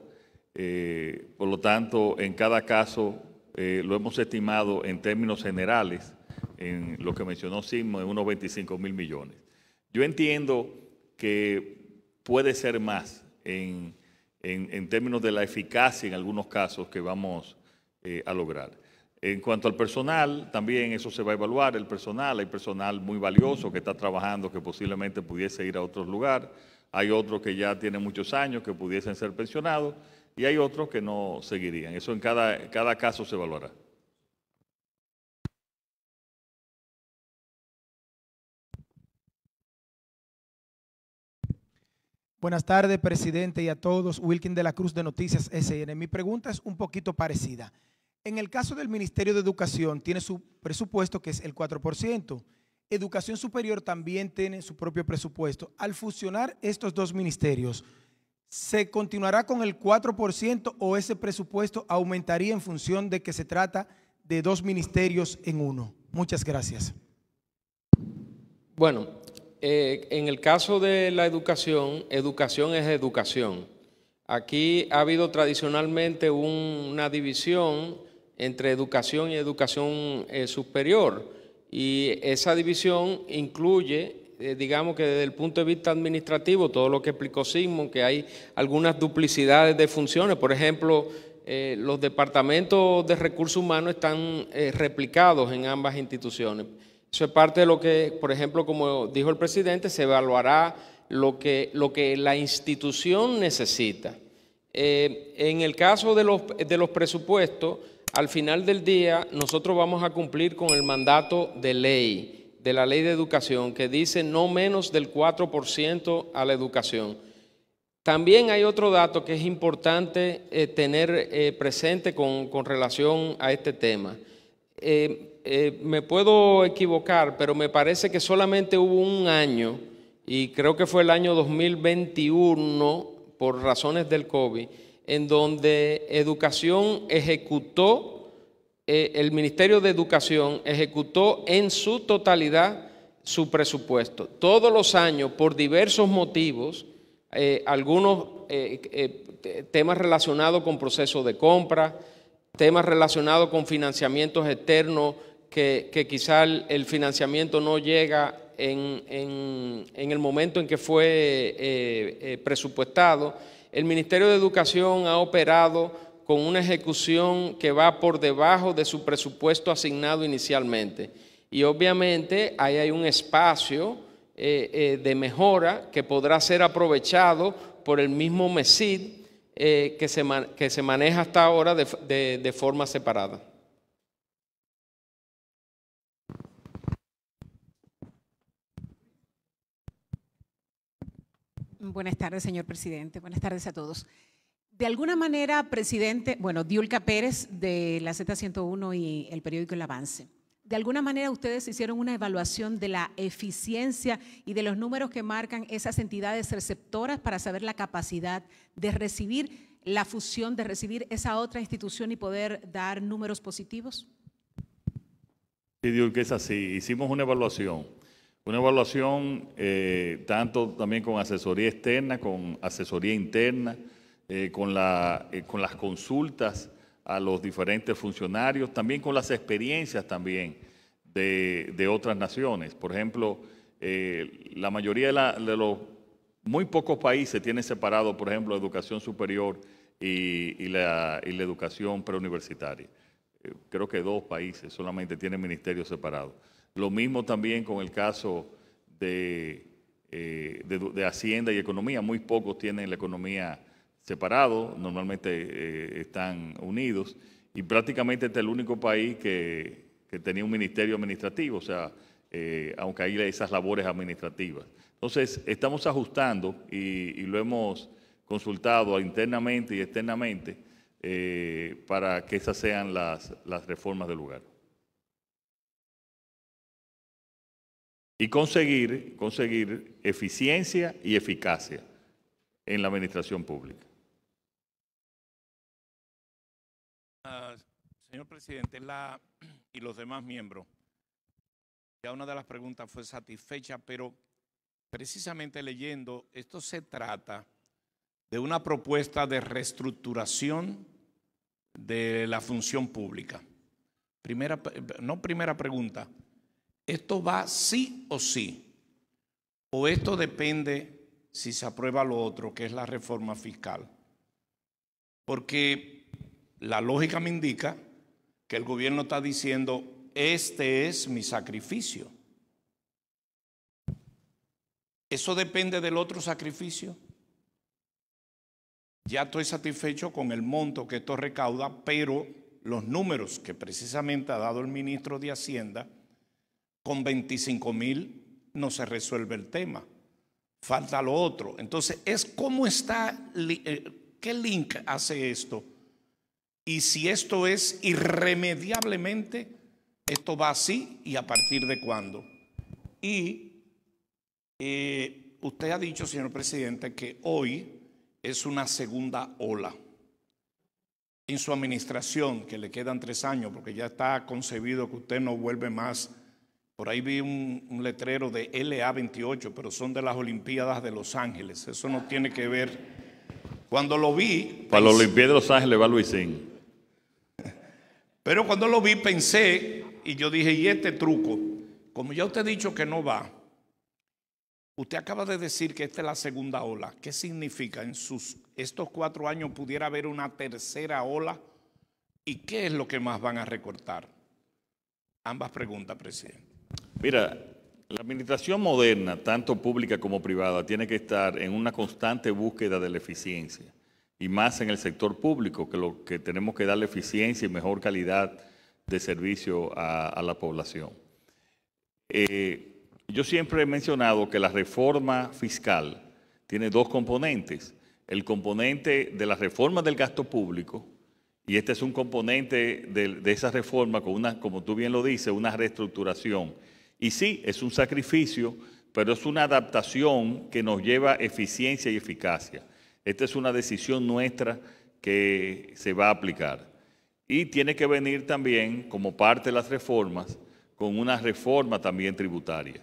S1: Eh, por lo tanto, en cada caso eh, lo hemos estimado en términos generales, en lo que mencionó Simo, en unos 25 mil millones. Yo entiendo que puede ser más en, términos de la eficacia en algunos casos que vamos eh, a lograr. En cuanto al personal, también eso se va a evaluar, el personal, hay personal muy valioso que está trabajando que posiblemente pudiese ir a otro lugar, hay otros que ya tienen muchos años que pudiesen ser pensionados y hay otros que no seguirían. Eso en cada, cada caso se evaluará.
S3: Buenas tardes, presidente, y a todos. Wilkin de la Cruz de
S2: Noticias SN. Mi pregunta es un poquito parecida. En el caso del Ministerio de Educación, tiene su presupuesto que es el 4%. Educación Superior también tiene su propio presupuesto. Al fusionar estos dos ministerios, ¿se continuará con el 4% o ese presupuesto aumentaría en función de que se trata de dos ministerios en uno? Muchas gracias.
S4: Bueno, eh, en el caso de la educación, educación es educación. Aquí ha habido tradicionalmente una división entre educación y educación eh, superior y esa división incluye eh, digamos que desde el punto de vista administrativo, todo lo que explicó Sigmund, que hay algunas duplicidades de funciones. Por ejemplo, eh, los departamentos de recursos humanos están eh, replicados en ambas instituciones. Eso es parte de lo que, por ejemplo, como dijo el presidente, se evaluará lo que, lo que la institución necesita. en el caso de los, de los presupuestos, al final del día nosotros vamos a cumplir con el mandato de ley, de la ley de educación, que dice no menos del 4% a la educación. También hay otro dato que es importante eh, tener eh, presente con, relación a este tema. Eh, me puedo equivocar, pero me parece que solamente hubo un año, y creo que fue el año 2021, por razones del COVID, en donde Educación ejecutó, eh, el Ministerio de Educación ejecutó en su totalidad su presupuesto. Todos los años, por diversos motivos, eh, algunos eh, temas relacionados con procesos de compra, temas relacionados con financiamientos externos, que, quizás quizá el, financiamiento no llega en, el momento en que fue presupuestado el Ministerio de Educación ha operado con una ejecución que va por debajo de su presupuesto asignado inicialmente. Y obviamente ahí hay un espacio eh, eh, de mejora que podrá ser aprovechado por el mismo MESID eh, que, se, que, se, maneja hasta ahora de forma separada.
S8: Buenas tardes, señor presidente. Buenas tardes a todos. De alguna manera, presidente, bueno, Diulca Pérez de la Z101 y el periódico El Avance. De alguna manera ustedes hicieron una evaluación de la eficiencia y de los números que marcan esas entidades receptoras para saber la capacidad de recibir la fusión, de recibir esa otra institución y poder dar números positivos.
S1: Sí, Diulca, es así. Hicimos una evaluación una evaluación eh, tanto también con asesoría externa, con asesoría interna, eh, eh, con, las consultas a los diferentes funcionarios, también con las experiencias también de, otras naciones. Por ejemplo, la mayoría de, los muy pocos países tienen separado, por ejemplo, educación superior y la educación preuniversitaria. Creo que dos países solamente tienen ministerios separados. Lo mismo también con el caso eh, de, de, Hacienda y Economía. Muy pocos tienen la economía separado, normalmente eh, están unidos. Y prácticamente este es el único país que, tenía un ministerio administrativo, o sea, eh, aunque hay esas labores administrativas. Entonces, estamos ajustando y, lo hemos consultado internamente y externamente para que esas sean las, las reformas del lugar. y conseguir, conseguir eficiencia y eficacia en la administración pública.
S7: Ah, señor presidente, la, y los demás miembros, ya una de las preguntas fue satisfecha, pero precisamente leyendo, esto se trata de una propuesta de reestructuración de la función pública. Primera, no primera pregunta, esto va sí o sí. O esto depende si se aprueba lo otro, que es la reforma fiscal. Porque la lógica me indica que el gobierno está diciendo, este es mi sacrificio. ¿Eso depende del otro sacrificio? Ya estoy satisfecho con el monto que esto recauda, pero los números que precisamente ha dado el ministro de Hacienda, con 25 mil no se resuelve el tema. Falta lo otro. Entonces, es cómo está, eh, qué link hace esto. Y si esto es irremediablemente, esto va así y a partir de cuándo. Y eh, usted ha dicho, señor presidente, que hoy es una segunda ola. En su administración, que le quedan tres años, porque ya está concebido que usted no vuelve más por ahí vi un, letrero de LA28, pero son de las Olimpiadas de Los Ángeles. Eso no tiene que ver. Cuando lo vi.
S1: Para los la de Los Ángeles va Luisín.
S7: Pero cuando lo vi pensé y yo dije, ¿y este truco? Como ya usted ha dicho que no va, usted acaba de decir que esta es la segunda ola. ¿Qué significa? En sus, estos cuatro años pudiera haber una tercera ola. ¿Y qué es lo que más van a recortar? Ambas preguntas, presidente.
S1: Mira, la administración moderna, tanto pública como privada, tiene que estar en una constante búsqueda de la eficiencia, y más en el sector público, que lo que tenemos que darle eficiencia y mejor calidad de servicio a, la población. Eh, yo siempre he mencionado que la reforma fiscal tiene dos componentes. El componente de la reforma del gasto público, y este es un componente de, de esa reforma con una, como tú bien lo dices, una reestructuración y sí, es un sacrificio, pero es una adaptación que nos lleva a eficiencia y eficacia. Esta es una decisión nuestra que se va a aplicar. Y tiene que venir también, como parte de las reformas, con una reforma también tributaria,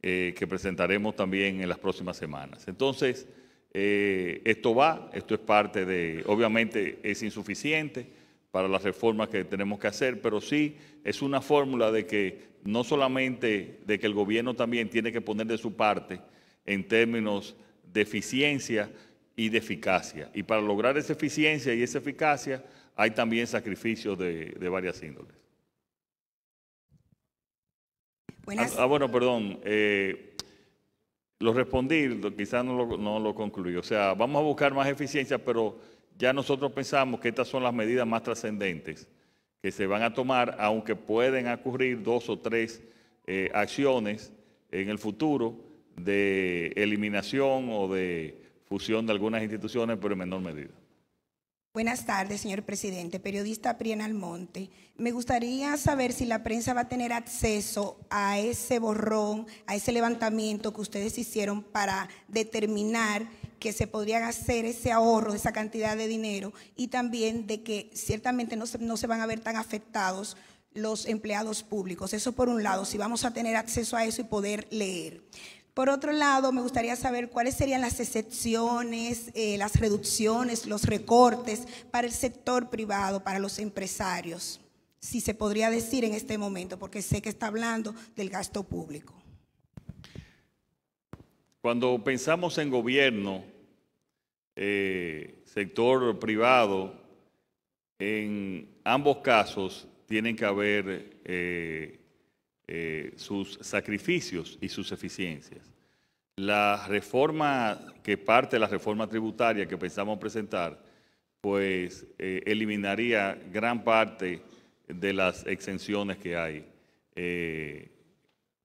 S1: eh, que presentaremos también en las próximas semanas. Entonces, eh, esto va, esto es parte de, obviamente es insuficiente, para las reformas que tenemos que hacer, pero sí es una fórmula de que no solamente de que el gobierno también tiene que poner de su parte en términos de eficiencia y de eficacia. Y para lograr esa eficiencia y esa eficacia hay también sacrificios de, varias índoles. Ah, ah, bueno, perdón. Eh, lo respondí, quizás no lo, no lo concluí. O sea, vamos a buscar más eficiencia, pero ya nosotros pensamos que estas son las medidas más trascendentes que se van a tomar, aunque pueden ocurrir dos o tres eh, acciones en el futuro de eliminación o de fusión de algunas instituciones, pero en menor medida.
S7: Buenas tardes, señor presidente. Periodista Prien Almonte. Me gustaría saber si la prensa va a tener acceso a ese borrón, a ese levantamiento que ustedes hicieron para determinar que se podrían hacer ese ahorro esa cantidad de dinero y también de que ciertamente no se, no se van a ver tan afectados los empleados públicos. Eso por un lado, si vamos a tener acceso a eso y poder leer. Por otro lado, me gustaría saber cuáles serían las excepciones, eh, las reducciones, los recortes para el sector privado, para los empresarios, si se podría decir en este momento, porque sé que está hablando del gasto público.
S1: Cuando pensamos en gobierno, eh, sector privado, en ambos casos tienen que haber eh, eh, sus sacrificios y sus eficiencias. La reforma que parte de la reforma tributaria que pensamos presentar, pues eliminaría gran parte de las exenciones que hay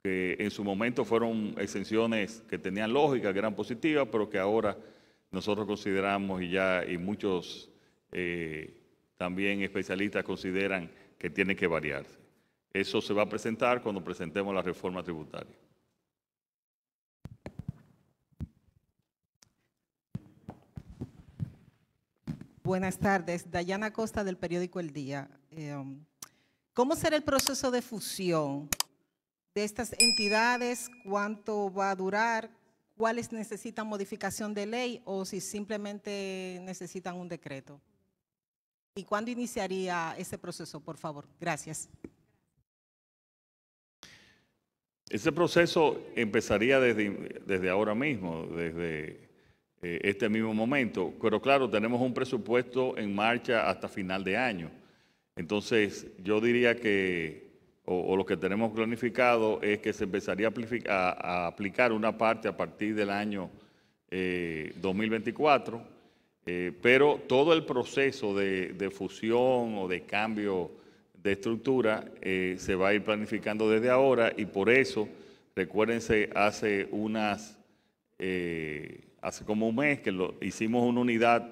S1: que en su momento fueron exenciones que tenían lógica, que eran positivas, pero que ahora nosotros consideramos y ya y muchos eh, también especialistas consideran que tiene que variarse. Eso se va a presentar cuando presentemos la reforma tributaria.
S8: Buenas tardes. Dayana Costa del periódico El Día. Eh, um, ¿Cómo será el proceso de fusión de estas entidades, cuánto va a durar, cuáles necesitan modificación de ley o si simplemente necesitan un decreto. ¿Y cuándo iniciaría ese proceso, por favor? Gracias.
S1: Ese proceso empezaría desde, desde ahora mismo, desde eh, este mismo momento, pero claro, tenemos un presupuesto en marcha hasta final de año. Entonces, yo diría que o, lo que tenemos planificado es que se empezaría a, aplicar una parte a partir del año 2024, eh, eh, pero todo el proceso de, fusión o de cambio de estructura eh, se va a ir planificando desde ahora y por eso, recuérdense, hace unas, hace como un mes que lo, hicimos una unidad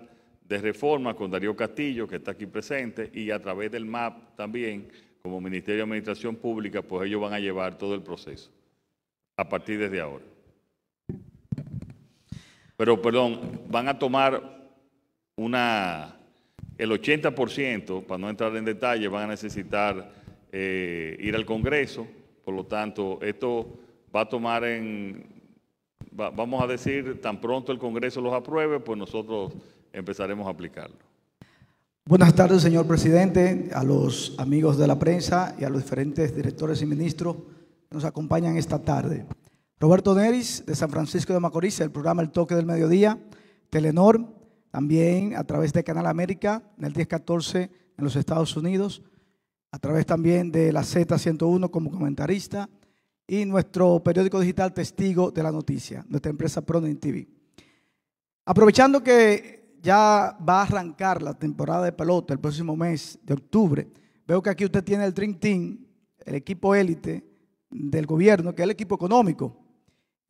S1: de reforma con Darío Castillo, que está aquí presente, y a través del MAP también como Ministerio de Administración Pública, pues ellos van a llevar todo el proceso a partir desde ahora. Pero, perdón, van a tomar una, el 80%, para no entrar en detalle, van a necesitar eh, ir al Congreso, por lo tanto, esto va a tomar en, vamos a decir, tan pronto el Congreso los apruebe, pues nosotros empezaremos a aplicarlo.
S3: Buenas tardes, señor presidente, a los amigos de la prensa y a los diferentes directores y ministros que nos acompañan esta tarde. Roberto Neris, de San Francisco de Macorís, el programa El Toque del Mediodía, Telenor, también a través de Canal América, en el 1014 en los Estados Unidos, a través también de la Z101 como comentarista y nuestro periódico digital Testigo de la Noticia, nuestra empresa Pronin TV. Aprovechando que ya va a arrancar la temporada de pelota el próximo mes de octubre. Veo que aquí usted tiene el Dream Team, el equipo élite del gobierno, que es el equipo económico.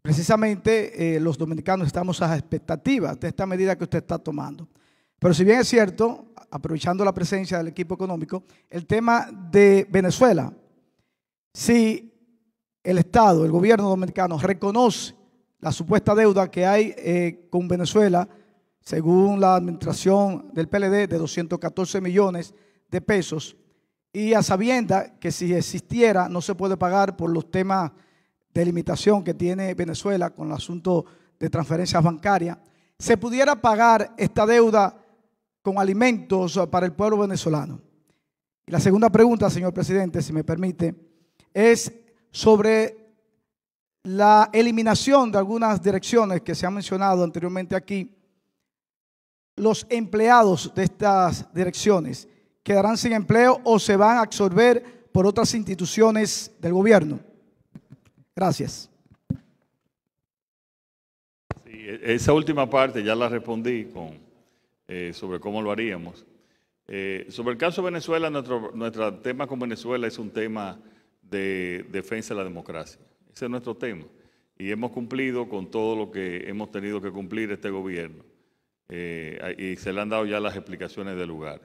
S3: Precisamente eh, los dominicanos estamos a expectativas de esta medida que usted está tomando. Pero si bien es cierto, aprovechando la presencia del equipo económico, el tema de Venezuela, si el Estado, el gobierno dominicano reconoce la supuesta deuda que hay eh, con Venezuela, según la administración del PLD, de 214 millones de pesos. Y a sabienda que si existiera, no se puede pagar por los temas de limitación que tiene Venezuela con el asunto de transferencias bancarias, se pudiera pagar esta deuda con alimentos para el pueblo venezolano. la segunda pregunta, señor presidente, si me permite, es sobre la eliminación de algunas direcciones que se han mencionado anteriormente aquí los empleados de estas direcciones quedarán sin empleo o se van a absorber por otras instituciones del gobierno. Gracias.
S1: E-, esa última parte ya la respondí eh, sobre cómo lo haríamos. Eh, sobre el caso de Venezuela, nuestro tema con Venezuela es un tema de defensa de la democracia. Ese es nuestro tema. Y hemos cumplido con todo lo que hemos tenido que cumplir este gobierno y eh, se le han dado ya las explicaciones del lugar.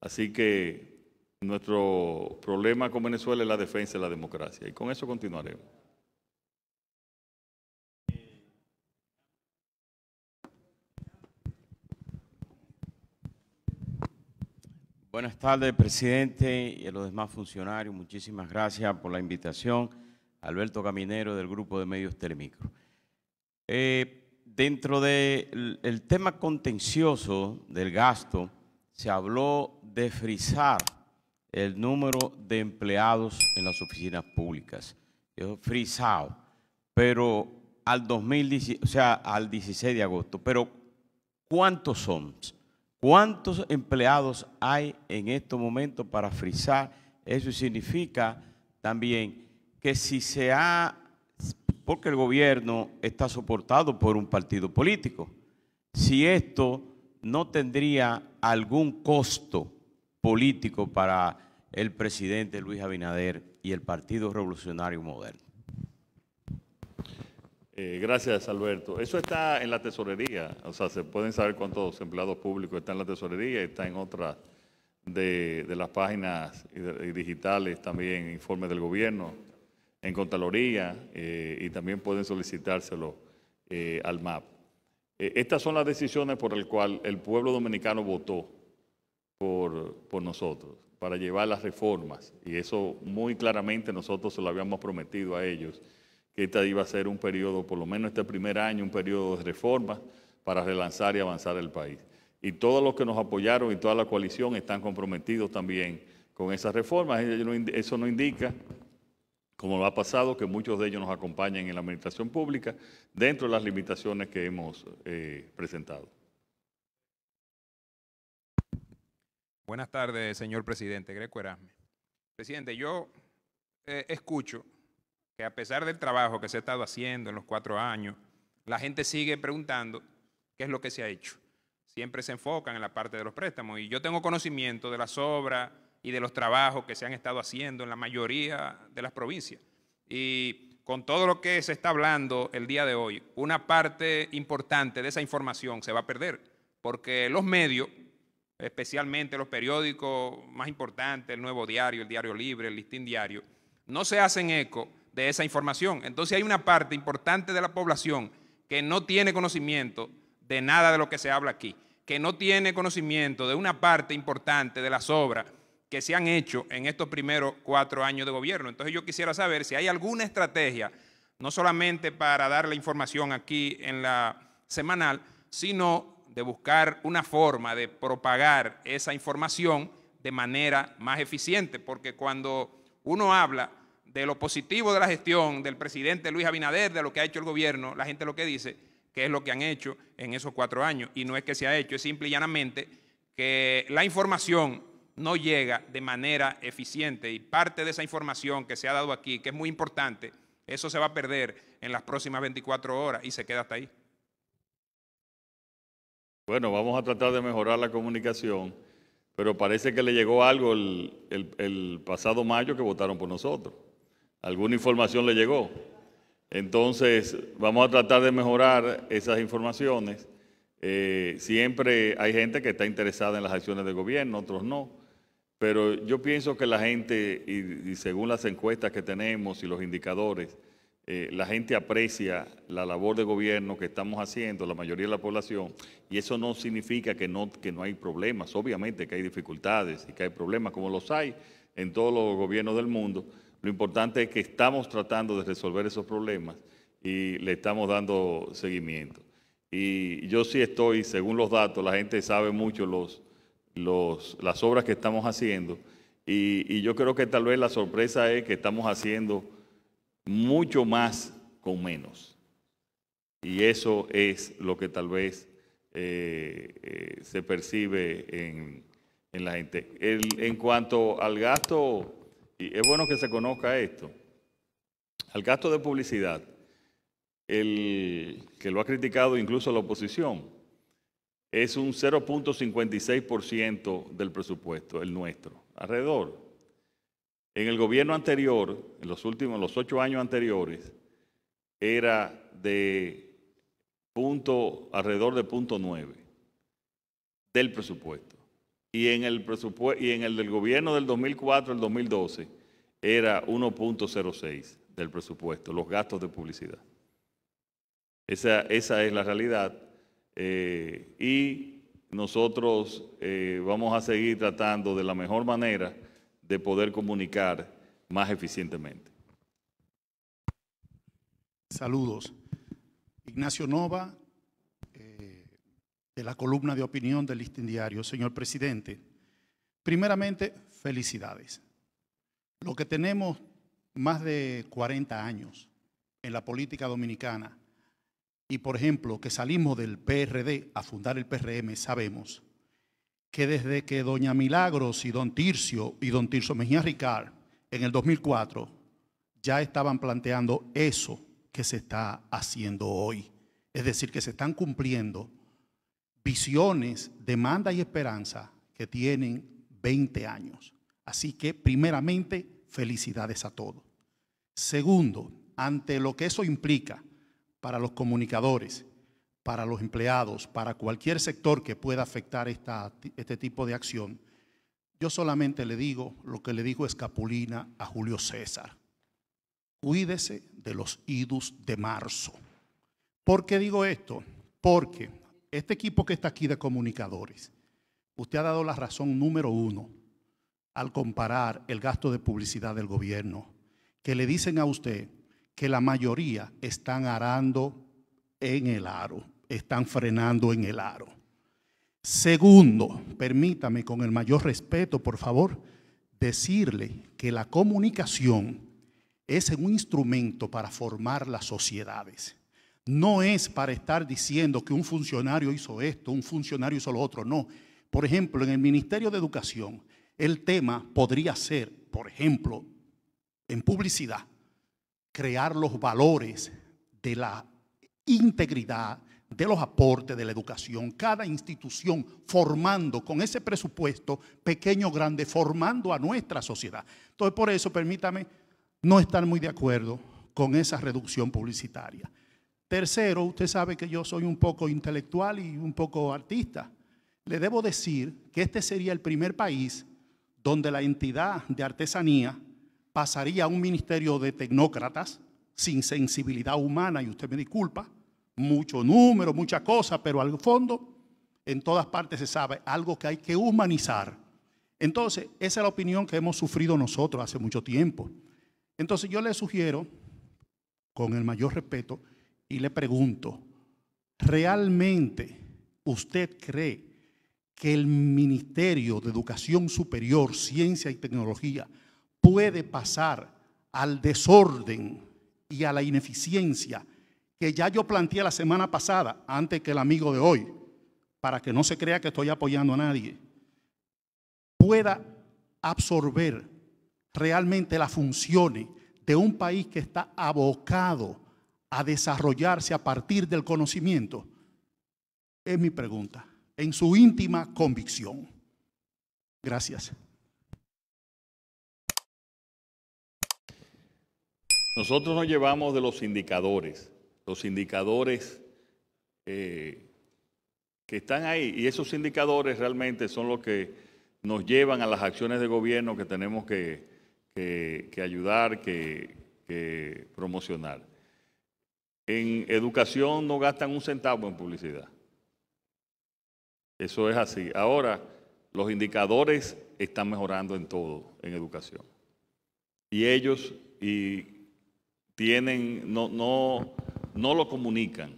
S1: Así que nuestro problema con Venezuela es la defensa de la democracia y con eso continuaremos.
S4: Buenas tardes, presidente y a los demás funcionarios. Muchísimas gracias por
S2: la invitación. Alberto Caminero, del Grupo de Medios Telemicro. Eh, Dentro del tema contencioso del gasto, se habló de frisar el número de empleados en las oficinas públicas. Eso frisado, pero al o sea, al 16 de agosto. Pero, ¿cuántos son? ¿Cuántos empleados hay en estos momentos para frisar? Eso significa también que si se ha porque el gobierno está soportado por un partido político. Si esto no tendría algún costo político para el presidente Luis Abinader y el Partido
S1: Revolucionario Moderno. Eh, gracias, Alberto. Eso está en la tesorería, o sea, se pueden saber cuántos empleados públicos están en la tesorería, está en otras de, de las páginas digitales también, informes del gobierno en Contraloría eh, y también pueden solicitárselo eh, al MAP. Eh, estas son las decisiones por las cuales el pueblo dominicano votó por, por nosotros, para llevar las reformas. Y eso muy claramente nosotros se lo habíamos prometido a ellos, que esta iba a ser un periodo, por lo menos este primer año, un periodo de reformas para relanzar y avanzar el país. Y todos los que nos apoyaron y toda la coalición están comprometidos también con esas reformas. Eso no indica como lo ha pasado, que muchos de ellos nos acompañan en la administración pública dentro de las limitaciones que hemos eh, presentado.
S8: Buenas tardes, señor presidente. Greco Erasme. Presidente, yo eh, escucho que a pesar del trabajo que se ha estado haciendo en los cuatro años, la gente sigue preguntando qué es lo que se ha hecho. Siempre se enfocan en la parte de los préstamos y yo tengo conocimiento de las obras y de los trabajos que se han estado haciendo en la mayoría de las provincias. Y con todo lo que se está hablando el día de hoy, una parte importante de esa información se va a perder, porque los medios, especialmente los periódicos más importantes, el Nuevo Diario, el Diario Libre, el Listín Diario, no se hacen eco de esa información. Entonces hay una parte importante de la población que no tiene conocimiento de nada de lo que se habla aquí, que no tiene conocimiento de una parte importante de las obras que se han hecho en estos primeros cuatro años de gobierno. Entonces yo quisiera saber si hay alguna estrategia, no solamente para dar la información aquí en la semanal, sino de buscar una forma de propagar esa información de manera más eficiente, porque cuando uno habla de lo positivo de la gestión del presidente Luis Abinader, de lo que ha hecho el gobierno, la gente lo que dice, que es lo que han hecho en esos cuatro años, y no es que se ha hecho, es simple y llanamente que la información no llega de manera eficiente y parte de esa información que se ha dado aquí, que es muy importante, eso se va a perder en las próximas 24 horas y se queda hasta ahí.
S1: Bueno, vamos a tratar de mejorar la comunicación, pero parece que le llegó algo el, pasado mayo que votaron por nosotros. Alguna información le llegó. Entonces, vamos a tratar de mejorar esas informaciones. Eh, siempre hay gente que está interesada en las acciones del gobierno, otros no. Pero yo pienso que la gente, y, según las encuestas que tenemos y los indicadores, eh, la gente aprecia la labor de gobierno que estamos haciendo, la mayoría de la población, y eso no significa que no, que no hay problemas. Obviamente que hay dificultades y que hay problemas, como los hay en todos los gobiernos del mundo. Lo importante es que estamos tratando de resolver esos problemas y le estamos dando seguimiento. Y yo sí estoy, según los datos, la gente sabe mucho los las obras que estamos haciendo. Y, yo creo que tal vez la sorpresa es que estamos haciendo mucho más con menos. Y eso es lo que tal vez eh, eh, se percibe en, en la gente. en cuanto al gasto, y es bueno que se conozca esto, al gasto de publicidad, el que lo ha criticado incluso la oposición, es un 0.56% del presupuesto, el nuestro, alrededor. En el gobierno anterior, en los últimos, los ocho años anteriores, era de punto, alrededor de punto nueve del presupuesto. Y en el presupuesto, y en el del gobierno del 2004 al 2012 era 1.06 del presupuesto, los gastos de publicidad. Esa, esa es la realidad eh, y nosotros eh, vamos a seguir tratando de la mejor manera de poder comunicar más eficientemente.
S6: Saludos. Ignacio Nova, eh, de la columna de opinión del Listín Diario. Señor presidente, primeramente, felicidades. Lo que tenemos más de 40 años en la política dominicana y por ejemplo, que salimos del PRD a fundar el PRM, sabemos que desde que doña Milagros y don Tircio y don Tirso Mejía Ricard en el 2004 ya estaban planteando eso que se está haciendo hoy. Es decir, que se están cumpliendo visiones, demanda y esperanza que tienen 20 años. Así que, primeramente, felicidades a todos. Segundo, ante lo que eso implica, para los comunicadores, para los empleados, para cualquier sector que pueda afectar esta, este tipo de acción, yo solamente le digo lo que le dijo Escapulina a Julio César. Cuídese de los idus de marzo. ¿Por qué digo esto? Porque este equipo que está aquí de comunicadores, usted ha dado la razón número uno al comparar el gasto de publicidad del gobierno, que le dicen a usted que la mayoría están arando en el aro, están frenando en el aro. Segundo, permítame con el mayor respeto, por favor, decirle que la comunicación es un instrumento para formar las sociedades. No es para estar diciendo que un funcionario hizo esto, un funcionario hizo lo otro, no. Por ejemplo, en el Ministerio de Educación, el tema podría ser, por ejemplo, en publicidad, crear los valores de la integridad, de los aportes de la educación, cada institución formando con ese presupuesto pequeño, grande, formando a nuestra sociedad. Entonces, por eso, permítame no estar muy de acuerdo con esa reducción publicitaria. Tercero, usted sabe que yo soy un poco intelectual y un poco artista. Le debo decir que este sería el primer país donde la entidad de artesanía pasaría a un ministerio de tecnócratas sin sensibilidad humana, y usted me disculpa, mucho número, mucha cosa, pero al fondo, en todas partes se sabe algo que hay que humanizar. Entonces, esa es la opinión que hemos sufrido nosotros hace mucho tiempo. Entonces, yo le sugiero, con el mayor respeto, y le pregunto, ¿realmente usted cree que el Ministerio de Educación Superior, Ciencia y Tecnología puede pasar al desorden y a la ineficiencia que ya yo planteé la semana pasada antes que el amigo de hoy, para que no se crea que estoy apoyando a nadie, pueda absorber realmente las funciones de un país que está abocado a desarrollarse a partir del conocimiento? Es mi pregunta, en su íntima convicción. Gracias.
S1: Nosotros nos llevamos de los indicadores, los indicadores eh, que están ahí, y esos indicadores realmente son los que nos llevan a las acciones de gobierno que tenemos que, ayudar, que, que promocionar. En educación no gastan un centavo en publicidad. Eso es así. Ahora, los indicadores están mejorando en todo, en educación. Y ellos, y tienen, no, no, no lo comunican.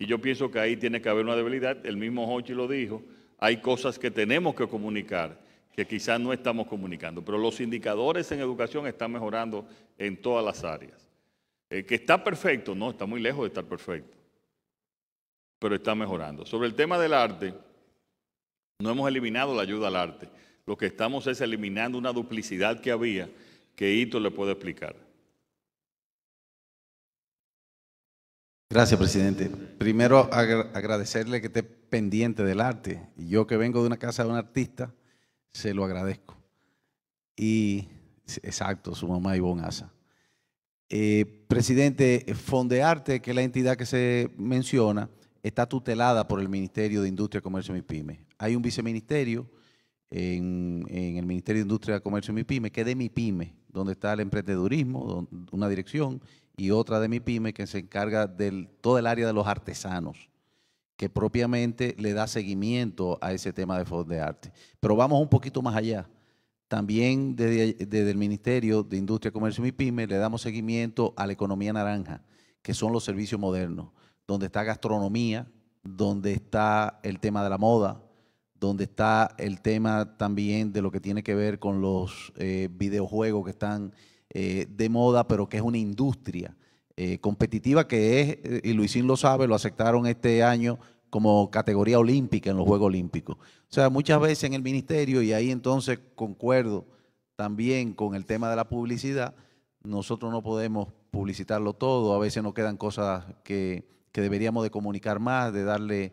S1: Y yo pienso que ahí tiene que haber una debilidad. El mismo Hochi lo dijo. Hay cosas que tenemos que comunicar que quizás no estamos comunicando, pero los indicadores en educación están mejorando en todas las áreas. El que está perfecto, no, está muy lejos de estar perfecto, pero está mejorando. Sobre el tema del arte, no hemos eliminado la ayuda al arte. Lo que estamos es eliminando una duplicidad que había que Ito le puede explicar.
S9: Gracias, presidente. Primero, agradecerle que esté pendiente del arte. Yo que vengo de una casa de un artista, se lo agradezco. Y, exacto, su mamá Ivonne Asa. Eh, presidente, Fondearte, que es la entidad que se menciona, está tutelada por el Ministerio de Industria, Comercio y MIPYME. Hay un viceministerio en, en, el Ministerio de Industria, Comercio y MIPYME, que es de MIPYME, donde está el emprendedurismo, una dirección, y otra de mi pyme que se encarga de todo el área de los artesanos, que propiamente le da seguimiento a ese tema de fondos de Arte. Pero vamos un poquito más allá. También desde, el Ministerio de Industria, Comercio y PYME le damos seguimiento a la economía naranja, que son los servicios modernos, donde está gastronomía, donde está el tema de la moda, donde está el tema también de lo que tiene que ver con los eh, videojuegos que están eh, de moda, pero que es una industria eh, competitiva que es, eh, y Luisín lo sabe, lo aceptaron este año como categoría olímpica en los Juegos Olímpicos. O sea, muchas veces en el ministerio, y ahí entonces concuerdo también con el tema de la publicidad, nosotros no podemos publicitarlo todo, a veces nos quedan cosas que, deberíamos de comunicar más, de darle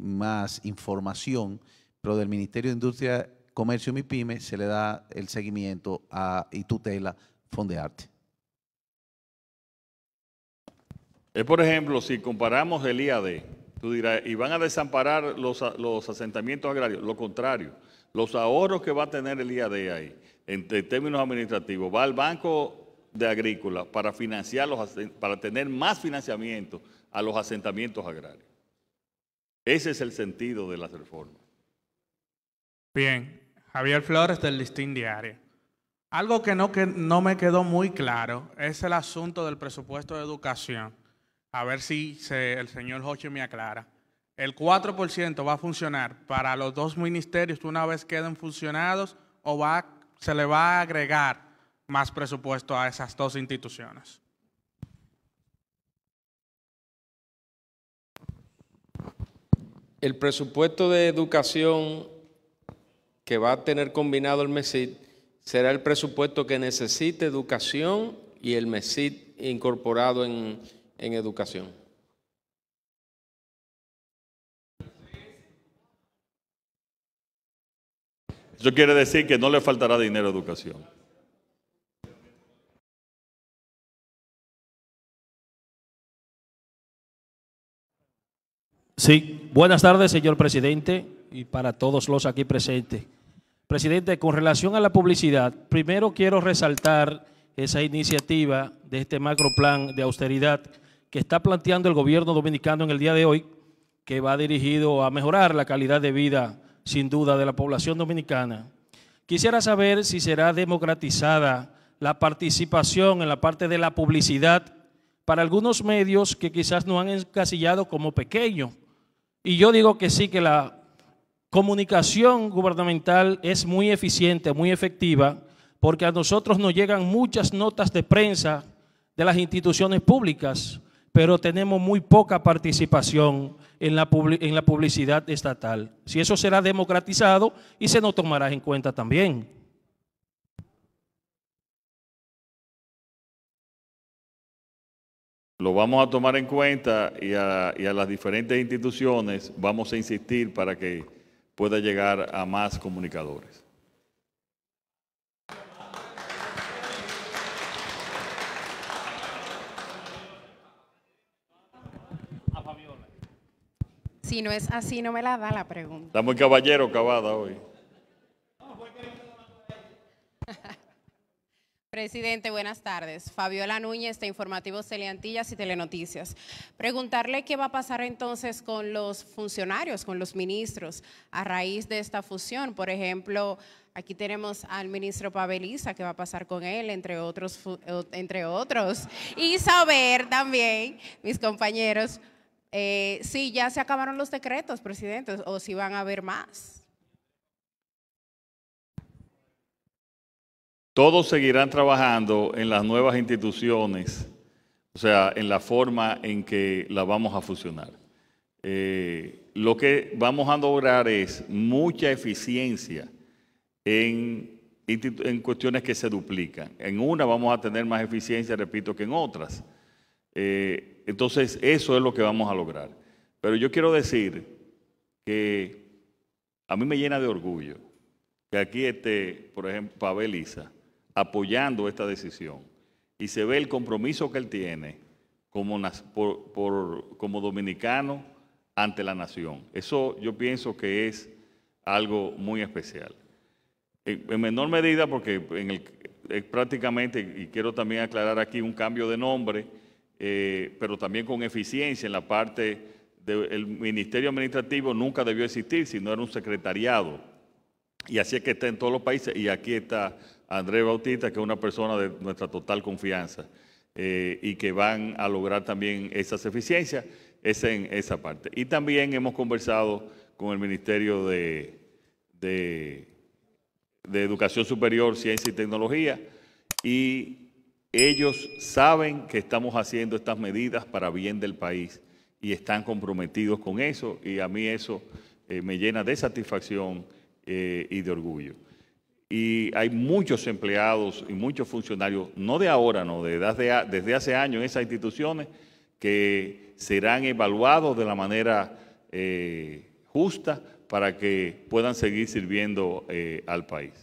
S9: más información, pero del Ministerio de Industria Comercio MIPYME se le da el seguimiento a, y tutela Fondearte.
S1: Es por ejemplo, si comparamos el IAD, tú dirás, y van a desamparar los, asentamientos agrarios. Lo contrario, los ahorros que va a tener el IAD ahí, en, términos administrativos, va al Banco de Agrícola para financiar los, para tener más financiamiento a los asentamientos agrarios. Ese es el sentido de las reformas.
S2: Bien, Javier Flores del Listín Diario. Algo que no, que no me quedó muy claro es el asunto del presupuesto de educación. A ver si el señor Hoche me aclara. ¿El 4% va a funcionar para los dos ministerios una vez queden funcionados o va, se le va a agregar más presupuesto a esas
S4: dos instituciones? El presupuesto de educación que va a tener combinado el MESID será el presupuesto que necesite educación y el MESID incorporado en, en educación.
S1: Eso quiere decir que no le faltará dinero a educación.
S3: Sí, buenas tardes, señor presidente, y para todos los aquí presentes.
S4: Presidente, con relación a la publicidad, primero quiero resaltar esa iniciativa de este macro plan de austeridad que está planteando el gobierno dominicano en el día de hoy, que va dirigido a mejorar la calidad de vida, sin duda, de la población dominicana. Quisiera saber si será democratizada la participación en la parte de la publicidad para algunos medios que quizás no han encasillado como pequeño. Y yo digo que sí, que la comunicación gubernamental es muy eficiente, muy efectiva, porque a nosotros nos llegan muchas notas de prensa de las instituciones públicas, pero tenemos muy poca participación en la, publicidad estatal. Si eso será democratizado y se nos
S3: tomará en cuenta también.
S1: Lo vamos a tomar en cuenta y a las diferentes instituciones vamos a insistir para que pueda llegar a más comunicadores.
S8: Si no es así, no me la da la pregunta.
S1: Está muy caballero cabada hoy.
S8: Presidente, buenas tardes. Fabiola Núñez, de Informativos Teleantillas y Telenoticias. Preguntarle qué va a pasar entonces con los funcionarios, con los ministros, a raíz de esta fusión. Por ejemplo, aquí tenemos al ministro Paveliza, qué va a pasar con él, entre otros. Eh, entre otros. Y saber también, mis compañeros, eh, si ya se acabaron los decretos, presidente, o si van a haber más.
S1: Todos seguirán trabajando en las nuevas instituciones, o sea, en la forma en que la vamos a fusionar. Eh, lo que vamos a lograr es mucha eficiencia en, cuestiones que se duplican. En una vamos a tener más eficiencia, repito, que en otras. Eh, entonces, eso es lo que vamos a lograr. Pero yo quiero decir que a mí me llena de orgullo que aquí esté, por ejemplo, Pavel Isa, apoyando esta decisión y se ve el compromiso que él tiene como, como dominicano ante la nación. Eso yo pienso que es algo muy especial. En, menor medida porque en eh, prácticamente, y quiero también aclarar aquí un cambio de nombre, eh, pero también con eficiencia en la parte del Ministerio Administrativo nunca debió existir sino era un secretariado. Y así es que está en todos los países y aquí está Andrés Bautista, que es una persona de nuestra total confianza eh, y que van a lograr también esas eficiencias, es en esa parte. Y también hemos conversado con el Ministerio de, Educación Superior, Ciencia y Tecnología y ellos saben que estamos haciendo estas medidas para bien del país y están comprometidos con eso y a mí eso eh, me llena de satisfacción eh, y de orgullo y hay muchos empleados y muchos funcionarios, no de ahora, no, de, desde hace años en esas instituciones, que serán evaluados de la manera eh, justa para que puedan seguir sirviendo eh, al país.